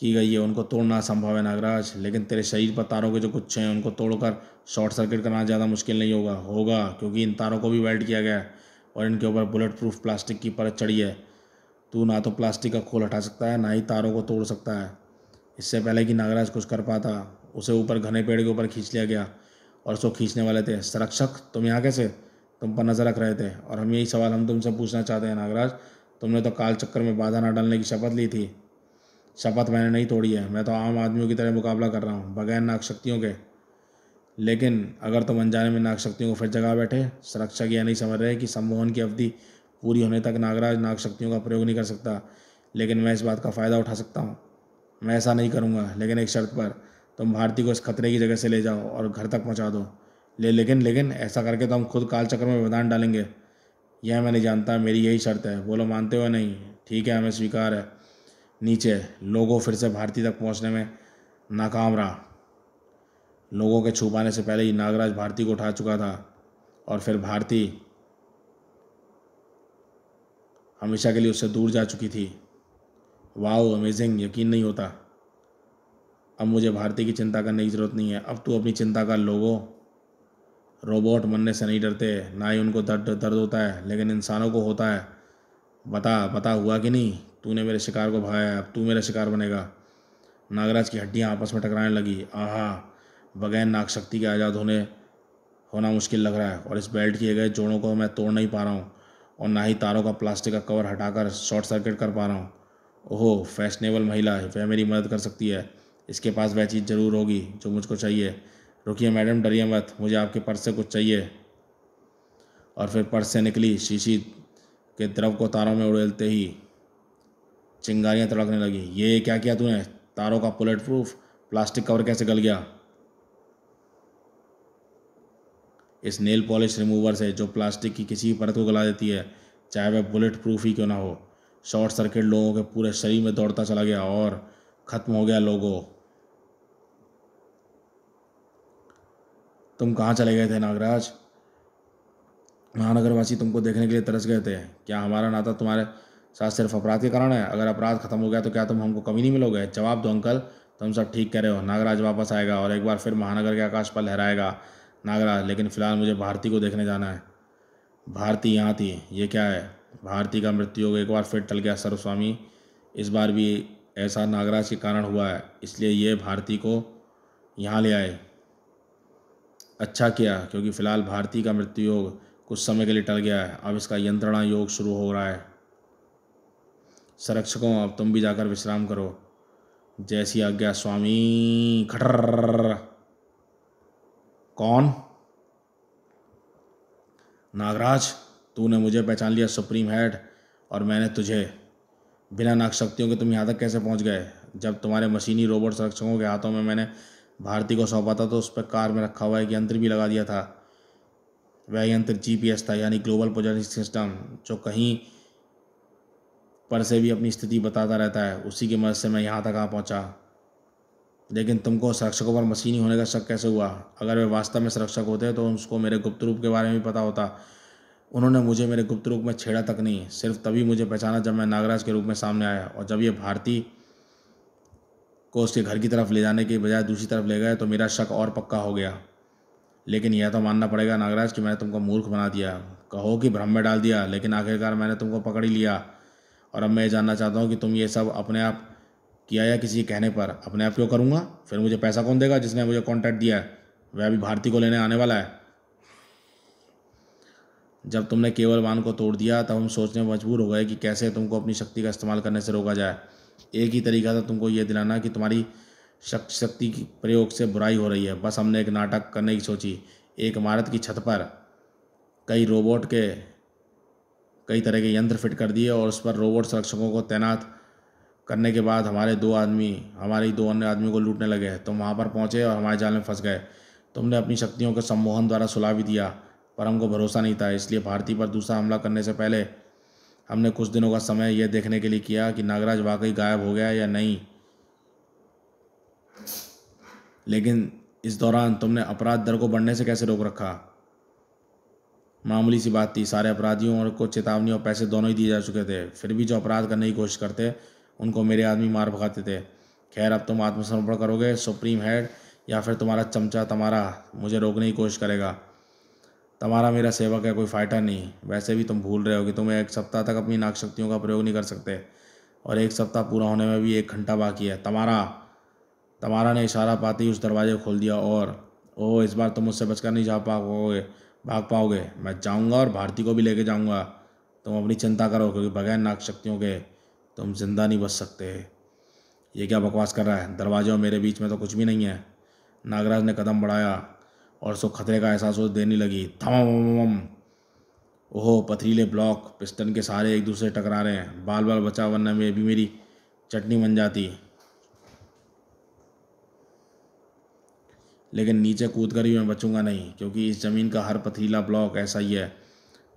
की गई है उनको तोड़ना संभव है नागराज लेकिन तेरे शरीर पर तारों के जो कुछ हैं उनको तोड़कर शॉर्ट सर्किट करना ज़्यादा मुश्किल नहीं होगा होगा क्योंकि इन तारों को भी वेल्ड किया गया है और इनके ऊपर बुलेट प्रूफ प्लास्टिक की परत चढ़ी है तू ना तो प्लास्टिक का खोल हटा सकता है ना ही तारों को तोड़ सकता है इससे पहले कि नागराज कुछ कर पाता उसे ऊपर घने पेड़ के ऊपर खींच लिया गया और सो खींचने वाले थे संरक्षक तुम यहाँ कैसे तुम पर नज़र रख रहे थे और हम यही सवाल हम तुमसे पूछना चाहते हैं नागराज तुमने तो काल चक्कर में बाधा ना डालने की शपथ ली थी शपथ मैंने नहीं तोड़ी है मैं तो आम आदमियों की तरह मुकाबला कर रहा हूँ बगैर नागशक्तियों के लेकिन अगर तुम अनजाने में नागशक्तियों को फिर जगा बैठे संरक्षक यह नहीं समझ रहे कि सम्मोहन की अवधि पूरी होने तक नागराज नागशक्तियों का प्रयोग नहीं कर सकता लेकिन मैं इस बात का फ़ायदा उठा सकता हूँ मैं ऐसा नहीं करूँगा लेकिन एक शर्त पर तुम भारती को इस खतरे की जगह से ले जाओ और घर तक पहुँचा दो ले लेकिन लेकिन ऐसा करके तो हम खुद काल चक्र में व्यवधान डालेंगे यह मैं नहीं जानता मेरी यही शर्त है बोलो मानते हो नहीं ठीक है हमें स्वीकार है नीचे लोगों फिर से भारती तक पहुँचने में नाकाम रहा लोगों के छुपाने से पहले ही नागराज भारती को उठा चुका था और फिर भारती हमेशा के लिए उससे दूर जा चुकी थी वाओ अमेजिंग यकीन नहीं होता अब मुझे भारतीय की चिंता करने की ज़रूरत नहीं है अब तू अपनी चिंता कर लोगो रोबोट मरने से नहीं डरते ना ही उनको दर्द दर्द होता है लेकिन इंसानों को होता है बता बता हुआ कि नहीं तूने मेरे शिकार को भगाया अब तू मेरा शिकार बनेगा नागराज की हड्डियाँ आपस में टकराने लगी आहा बगैर नाग शक्ति के आज़ाद होने होना मुश्किल लग रहा है और इस बेल्ट किए गए जोड़ों को मैं तोड़ नहीं पा रहा हूँ और ना ही तारों का प्लास्टिक का कवर हटाकर शॉर्ट सर्किट कर पा रहा हूँ ओहो फैशनेबल महिला वह मेरी मदद कर सकती है इसके पास वह चीज़ ज़रूर होगी जो मुझको चाहिए रुकिए मैडम डरिए मत मुझे आपके पर्स से कुछ चाहिए और फिर पर्स से निकली शीशी के द्रव को तारों में उड़ेलते ही चिंगारियाँ तड़कने लगी ये क्या किया तूने तारों का बुलेट प्रूफ प्लास्टिक कवर कैसे गल गया इस नेल पॉलिश रिमूवर से जो प्लास्टिक की किसी परत को गला देती है चाहे वह बुलेट प्रूफ ही क्यों ना हो शॉर्ट सर्किट लोगों के पूरे शरीर में दौड़ता चला गया और ख़त्म हो गया लोगों तुम कहाँ चले गए थे नागराज महानगरवासी तुमको देखने के लिए तरस गए थे क्या हमारा नाता तुम्हारे साथ सिर्फ अपराध के कारण है अगर अपराध खत्म हो गया तो क्या तुम हमको कभी नहीं मिलोगे जवाब दो अंकल तुम सब ठीक कह रहे हो नागराज वापस आएगा और एक बार फिर महानगर के आकाश पर लहराएगा नागराज लेकिन फ़िलहाल मुझे भारती को देखने जाना है भारती यहाँ थी ये क्या है भारती का मृत्यु योग एक बार फिर टल गया सर्वस्वामी इस बार भी ऐसा नागराज के कारण हुआ है इसलिए ये भारती को यहाँ ले आए अच्छा किया क्योंकि फ़िलहाल भारती का मृत्यु योग कुछ समय के लिए टल गया है अब इसका यंत्रणा योग शुरू हो रहा है संरक्षकों अब तुम भी जाकर विश्राम करो जैसी आज्ञा स्वामी खटर कौन नागराज तूने मुझे पहचान लिया सुप्रीम हेड और मैंने तुझे बिना नाक शक्तियों के तुम यहाँ तक कैसे पहुँच गए जब तुम्हारे मशीनी रोबोट संरक्षकों के हाथों में मैंने भारती को सौंपा था तो उस पर कार में रखा हुआ एक यंत्र भी लगा दिया था वह यंत्र जी था यानी ग्लोबल पोजिशन सिस्टम जो कहीं पर से भी अपनी स्थिति बताता रहता है उसी की मदद से मैं यहाँ तक आ पहुँचा लेकिन तुमको संरक्षकों पर मशीनी होने का शक कैसे हुआ अगर वे वास्तव में संरक्षक होते तो उसको मेरे गुप्त रूप के बारे में भी पता होता उन्होंने मुझे मेरे गुप्त रूप में छेड़ा तक नहीं सिर्फ तभी मुझे पहचाना जब मैं नागराज के रूप में सामने आया और जब ये भारती को उसके घर की तरफ ले जाने के बजाय दूसरी तरफ ले गए तो मेरा शक और पक्का हो गया लेकिन यह तो मानना पड़ेगा नागराज कि मैंने तुमको मूर्ख बना दिया कहो कि भ्रम में डाल दिया लेकिन आखिरकार मैंने तुमको पकड़ ही लिया और अब मैं ये जानना चाहता हूँ कि तुम ये सब अपने आप किया या किसी कहने पर अपने आप क्यों करूँगा फिर मुझे पैसा कौन देगा जिसने मुझे कॉन्टैक्ट दिया है वह अभी भारती को लेने आने वाला है जब तुमने केवल वान को तोड़ दिया तब हम सोचने मजबूर हो गए कि कैसे तुमको अपनी शक्ति का इस्तेमाल करने से रोका जाए एक ही तरीका था तुमको ये दिलाना कि तुम्हारी शक्ति शक्ति की प्रयोग से बुराई हो रही है बस हमने एक नाटक करने की सोची एक इमारत की छत पर कई रोबोट के कई तरह के यंत्र फिट कर दिए और उस पर रोबोट संरक्षकों को तैनात करने के बाद हमारे दो आदमी हमारे दो अन्य आदमियों को लूटने लगे तुम वहाँ पर पहुँचे और हमारे जाल में फंस गए तुमने अपनी शक्तियों के सम्मोहन द्वारा सुला भी दिया पर हमको भरोसा नहीं था इसलिए भारती पर दूसरा हमला करने से पहले हमने कुछ दिनों का समय यह देखने के लिए किया कि नागराज वाकई गायब हो गया या नहीं लेकिन इस दौरान तुमने अपराध दर को बढ़ने से कैसे रोक रखा मामूली सी बात थी सारे अपराधियों को चेतावनी और पैसे दोनों ही दिए जा चुके थे फिर भी जो अपराध करने की कोशिश करते उनको मेरे आदमी मार भगाते थे खैर अब तुम आत्मसमर्पण करोगे सुप्रीम हेड या फिर तुम्हारा चमचा तुम्हारा मुझे रोकने की कोशिश करेगा तुम्हारा मेरा सेवक है कोई फाइटर नहीं वैसे भी तुम भूल रहे हो कि तुम एक सप्ताह तक अपनी नाक शक्तियों का प्रयोग नहीं कर सकते और एक सप्ताह पूरा होने में भी एक घंटा बाकी है तुम्हारा तुम्हारा ने इशारा पाते ही उस दरवाजे को खोल दिया और ओ इस बार तुम मुझसे बचकर नहीं जा पाओगे भाग पाओगे मैं जाऊँगा और भारती को भी लेके जाऊँगा तुम अपनी चिंता करो क्योंकि बगैर नाक शक्तियों के तुम जिंदा नहीं बच सकते ये क्या बकवास कर रहा है दरवाजे और मेरे बीच में तो कुछ भी नहीं है नागराज ने कदम बढ़ाया और सो खतरे का एहसास हो देने लगी थमम ओहो पथरीले ब्लॉक पिस्टन के सारे एक दूसरे टकरा रहे हैं बाल बाल बचा वरना में भी मेरी चटनी बन जाती लेकिन नीचे कूद कर ही मैं बचूंगा नहीं क्योंकि इस ज़मीन का हर पथरीला ब्लॉक ऐसा ही है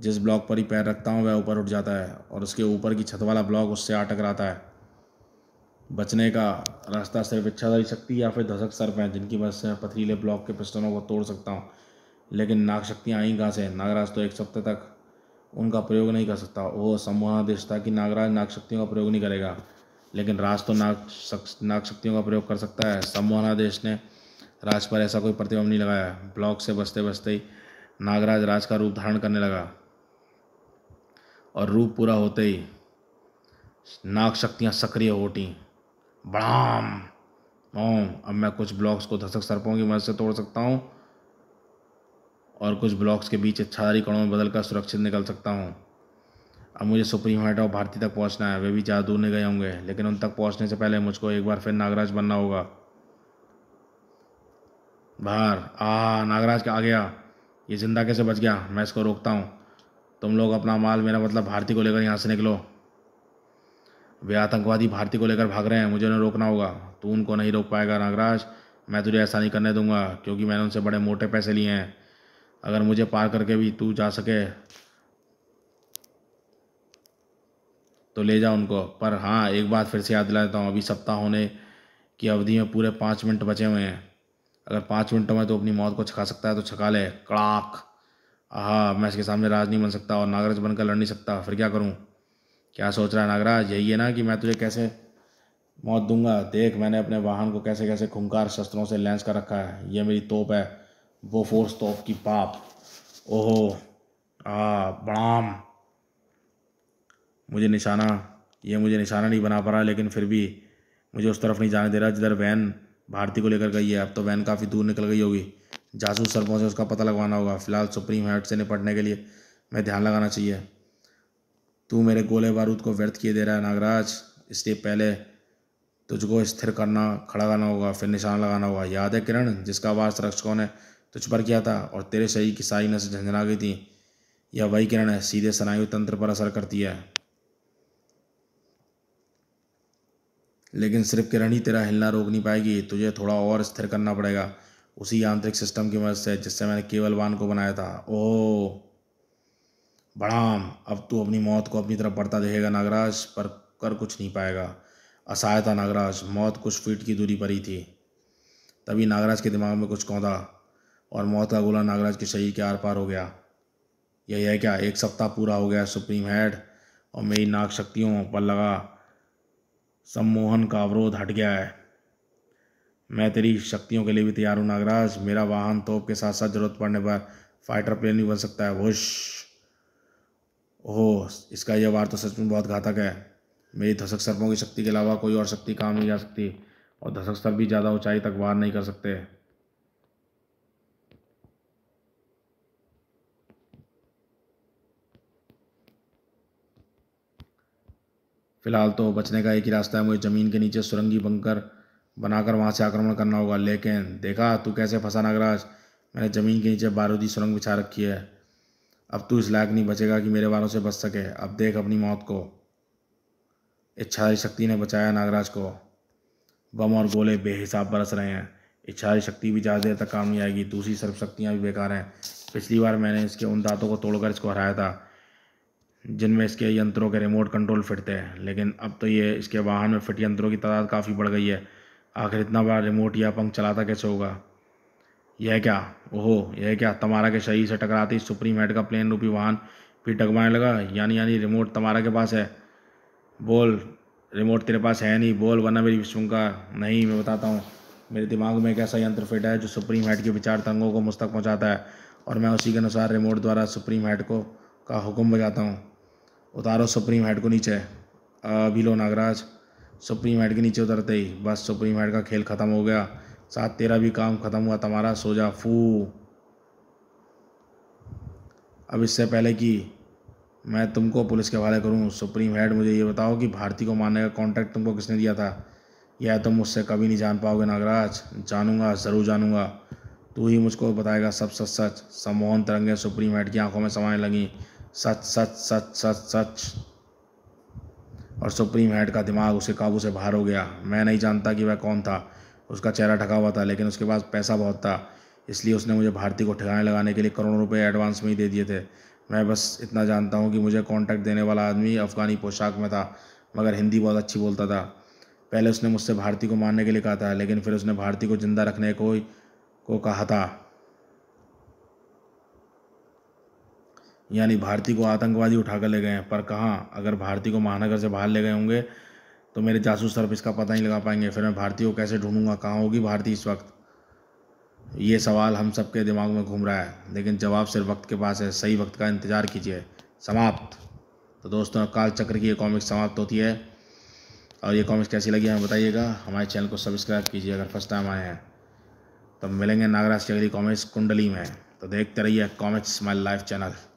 जिस ब्लॉक पर ही पैर रखता हूँ वह ऊपर उठ जाता है और उसके ऊपर की छत वाला ब्लॉक उससे आ टकराता है बचने का रास्ता सिर्फ इच्छाधारी शक्ति या फिर धसक सर्प हैं जिनकी वजह से पथरीले ब्लॉक के पिस्टनों को तोड़ सकता हूँ लेकिन नाग शक्तियाँ आई कहाँ से नागराज तो एक सप्ताह तक उनका प्रयोग नहीं कर सकता वो समूहादेश था कि नागराज नाग शक्तियों का प्रयोग नहीं करेगा लेकिन राज तो नाग शक, नाग शक्तियों का प्रयोग कर सकता है समूहानादेश ने राज पर ऐसा कोई प्रतिबंध नहीं लगाया ब्लॉक से बसते बसते ही नागराज राज का रूप धारण करने लगा और रूप पूरा होते ही नाग शक्तियाँ सक्रिय होटी बड़ाम ओम अब मैं कुछ ब्लॉक्स को धसक सर्पों की मदद से तोड़ सकता हूँ और कुछ ब्लॉक्स के बीच छारी कणों में बदलकर सुरक्षित निकल सकता हूँ अब मुझे सुप्रीम हाइट और भारती तक पहुँचना है वे भी ज़्यादा दूर नहीं गए होंगे लेकिन उन तक पहुँचने से पहले मुझको एक बार फिर नागराज बनना होगा बाहर आ नागराज आ गया ये जिंदा कैसे बच गया मैं इसको रोकता हूँ तुम लोग अपना माल मेरा मतलब भारती को लेकर यहाँ से निकलो वे आतंकवादी भारती को लेकर भाग रहे हैं मुझे उन्हें रोकना होगा तू उनको नहीं रोक पाएगा नागराज मैं तुझे ऐसा नहीं करने दूंगा क्योंकि मैंने उनसे बड़े मोटे पैसे लिए हैं अगर मुझे पार करके भी तू जा सके तो ले जा उनको पर हाँ एक बात फिर से याद दिला देता हूँ अभी सप्ताह होने की अवधि में पूरे पाँच मिनट बचे हुए हैं अगर पाँच मिनटों में तो अपनी मौत को छका सकता है तो छका ले कड़ाक आह मैं इसके सामने राज नहीं बन सकता और नागराज बनकर लड़ नहीं सकता फिर क्या करूँ क्या सोच रहा नागराज यही है ना कि मैं तुझे कैसे मौत दूंगा देख मैंने अपने वाहन को कैसे कैसे खुंकार शस्त्रों से लैंस कर रखा है यह मेरी तोप है वो फोर्स तोप की पाप ओहो आ बड़ाम मुझे निशाना ये मुझे निशाना नहीं बना पा रहा लेकिन फिर भी मुझे उस तरफ नहीं जाने दे रहा जिधर वैन भारती को लेकर गई है अब तो वैन काफ़ी दूर निकल गई होगी जासूस सरपों से उसका पता लगवाना होगा फिलहाल सुप्रीम हेड से निपटने के लिए मैं ध्यान लगाना चाहिए तू मेरे गोले बारूद को व्यर्थ किए दे रहा है नागराज इसलिए पहले तुझको स्थिर करना खड़ा करना होगा फिर निशान लगाना होगा याद है किरण जिसका वास रक्षकों ने तुझ पर किया था और तेरे सही की साई नस झंझना गई थी यह वही किरण है सीधे स्नायु तंत्र पर असर करती है लेकिन सिर्फ किरण ही तेरा हिलना रोक नहीं पाएगी तुझे थोड़ा और स्थिर करना पड़ेगा उसी यांत्रिक सिस्टम की मदद से जिससे मैंने केवल वान को बनाया था ओह बड़ाम अब तू अपनी मौत को अपनी तरफ बढ़ता देखेगा नागराज पर कर कुछ नहीं पाएगा असहाय था नागराज मौत कुछ फीट की दूरी पर ही थी तभी नागराज के दिमाग में कुछ कौंधा और मौत का गोला नागराज के शरीर के आर पार हो गया यही है क्या एक सप्ताह पूरा हो गया सुप्रीम हेड और मेरी नाग शक्तियों पर लगा सम्मोहन का अवरोध हट गया है मैं तेरी शक्तियों के लिए भी तैयार हूँ नागराज मेरा वाहन तोप के साथ साथ जरूरत पड़ने पर फाइटर प्लेन भी बन सकता है वुश ओह इसका यह वार तो सच में बहुत घातक है मेरी धसक सर्पों की शक्ति के अलावा कोई और शक्ति काम नहीं जा सकती और धसक सर्प भी ज़्यादा ऊंचाई तक वार नहीं कर सकते फिलहाल तो बचने का एक ही रास्ता है मुझे ज़मीन के नीचे सुरंगी बंकर बनाकर वहाँ से आक्रमण करना होगा लेकिन देखा तू कैसे फंसा नागराज मैंने ज़मीन के नीचे बारूदी सुरंग बिछा रखी है अब तू इस लायक नहीं बचेगा कि मेरे वालों से बच सके अब देख अपनी मौत को इच्छाई शक्ति ने बचाया नागराज को बम और गोले बेहिसाब बरस रहे हैं इच्छाई शक्ति भी ज़्यादा देर तक काम नहीं आएगी दूसरी सर्वशक्तियाँ भी बेकार हैं पिछली बार मैंने इसके उन दांतों को तोड़कर इसको हराया था जिनमें इसके यंत्रों के रिमोट कंट्रोल फिट थे लेकिन अब तो ये इसके वाहन में फिट यंत्रों की तादाद काफ़ी बढ़ गई है आखिर इतना बड़ा रिमोट या पंख चलाता कैसे होगा यह क्या ओहो यह क्या तमारा के शरीर से टकराते ही सुप्रीम हेड का प्लेन रूपी वाहन भी टकमाने लगा यानी यानी रिमोट तमारा के पास है बोल रिमोट तेरे पास है नहीं बोल वरना मेरी शंका नहीं मैं बताता हूँ मेरे दिमाग में एक ऐसा यंत्र फिट है जो सुप्रीम हेड के विचार तंगों को मुझ तक पहुँचाता है और मैं उसी के अनुसार रिमोट द्वारा सुप्रीम हेड को का हुक्म बजाता हूँ उतारो सुप्रीम हेड को नीचे अभी लो नागराज सुप्रीम हेड के नीचे उतरते ही बस सुप्रीम हेड का खेल ख़त्म हो गया साथ तेरा भी काम ख़त्म हुआ तुम्हारा सो जा फू अब इससे पहले कि मैं तुमको पुलिस के हवाले करूं सुप्रीम हेड मुझे ये बताओ कि भारती को मारने का कॉन्ट्रैक्ट तुमको किसने दिया था यह तुम मुझसे कभी नहीं जान पाओगे नागराज जानूंगा ज़रूर जानूंगा तू ही मुझको बताएगा सब सच सच सम्मोहन तरंगे सुप्रीम हेड की आंखों में समाने लगी सच सच सच सच सच और सुप्रीम हेड का दिमाग उसे काबू से बाहर हो गया मैं नहीं जानता कि वह कौन था उसका चेहरा ढका हुआ था लेकिन उसके पास पैसा बहुत था इसलिए उसने मुझे भारती को ठिकाने लगाने के लिए करोड़ों रुपये एडवांस में ही दे दिए थे मैं बस इतना जानता हूँ कि मुझे कॉन्टैक्ट देने वाला आदमी अफ़गानी पोशाक में था मगर हिंदी बहुत अच्छी बोलता था पहले उसने मुझसे भारती को मारने के लिए कहा था लेकिन फिर उसने भारती को ज़िंदा रखने को को कहा था यानी भारती को आतंकवादी उठाकर ले गए हैं पर कहाँ अगर भारती को महानगर से बाहर ले गए होंगे तो मेरे जासूस तरफ इसका पता नहीं लगा पाएंगे फिर मैं भारतीय को कैसे ढूंढूंगा कहाँ होगी भारती इस वक्त ये सवाल हम सब के दिमाग में घूम रहा है लेकिन जवाब सिर्फ वक्त के पास है सही वक्त का इंतज़ार कीजिए समाप्त तो दोस्तों काल चक्र की ये कॉमिक्स समाप्त होती है और ये कॉमिक्स कैसी लगी हमें बताइएगा हमारे चैनल को सब्सक्राइब कीजिए अगर फर्स्ट टाइम आए हैं तो मिलेंगे नागराज की अगली कॉमिक्स कुंडली में तो देखते रहिए कॉमिक्स माई लाइफ चैनल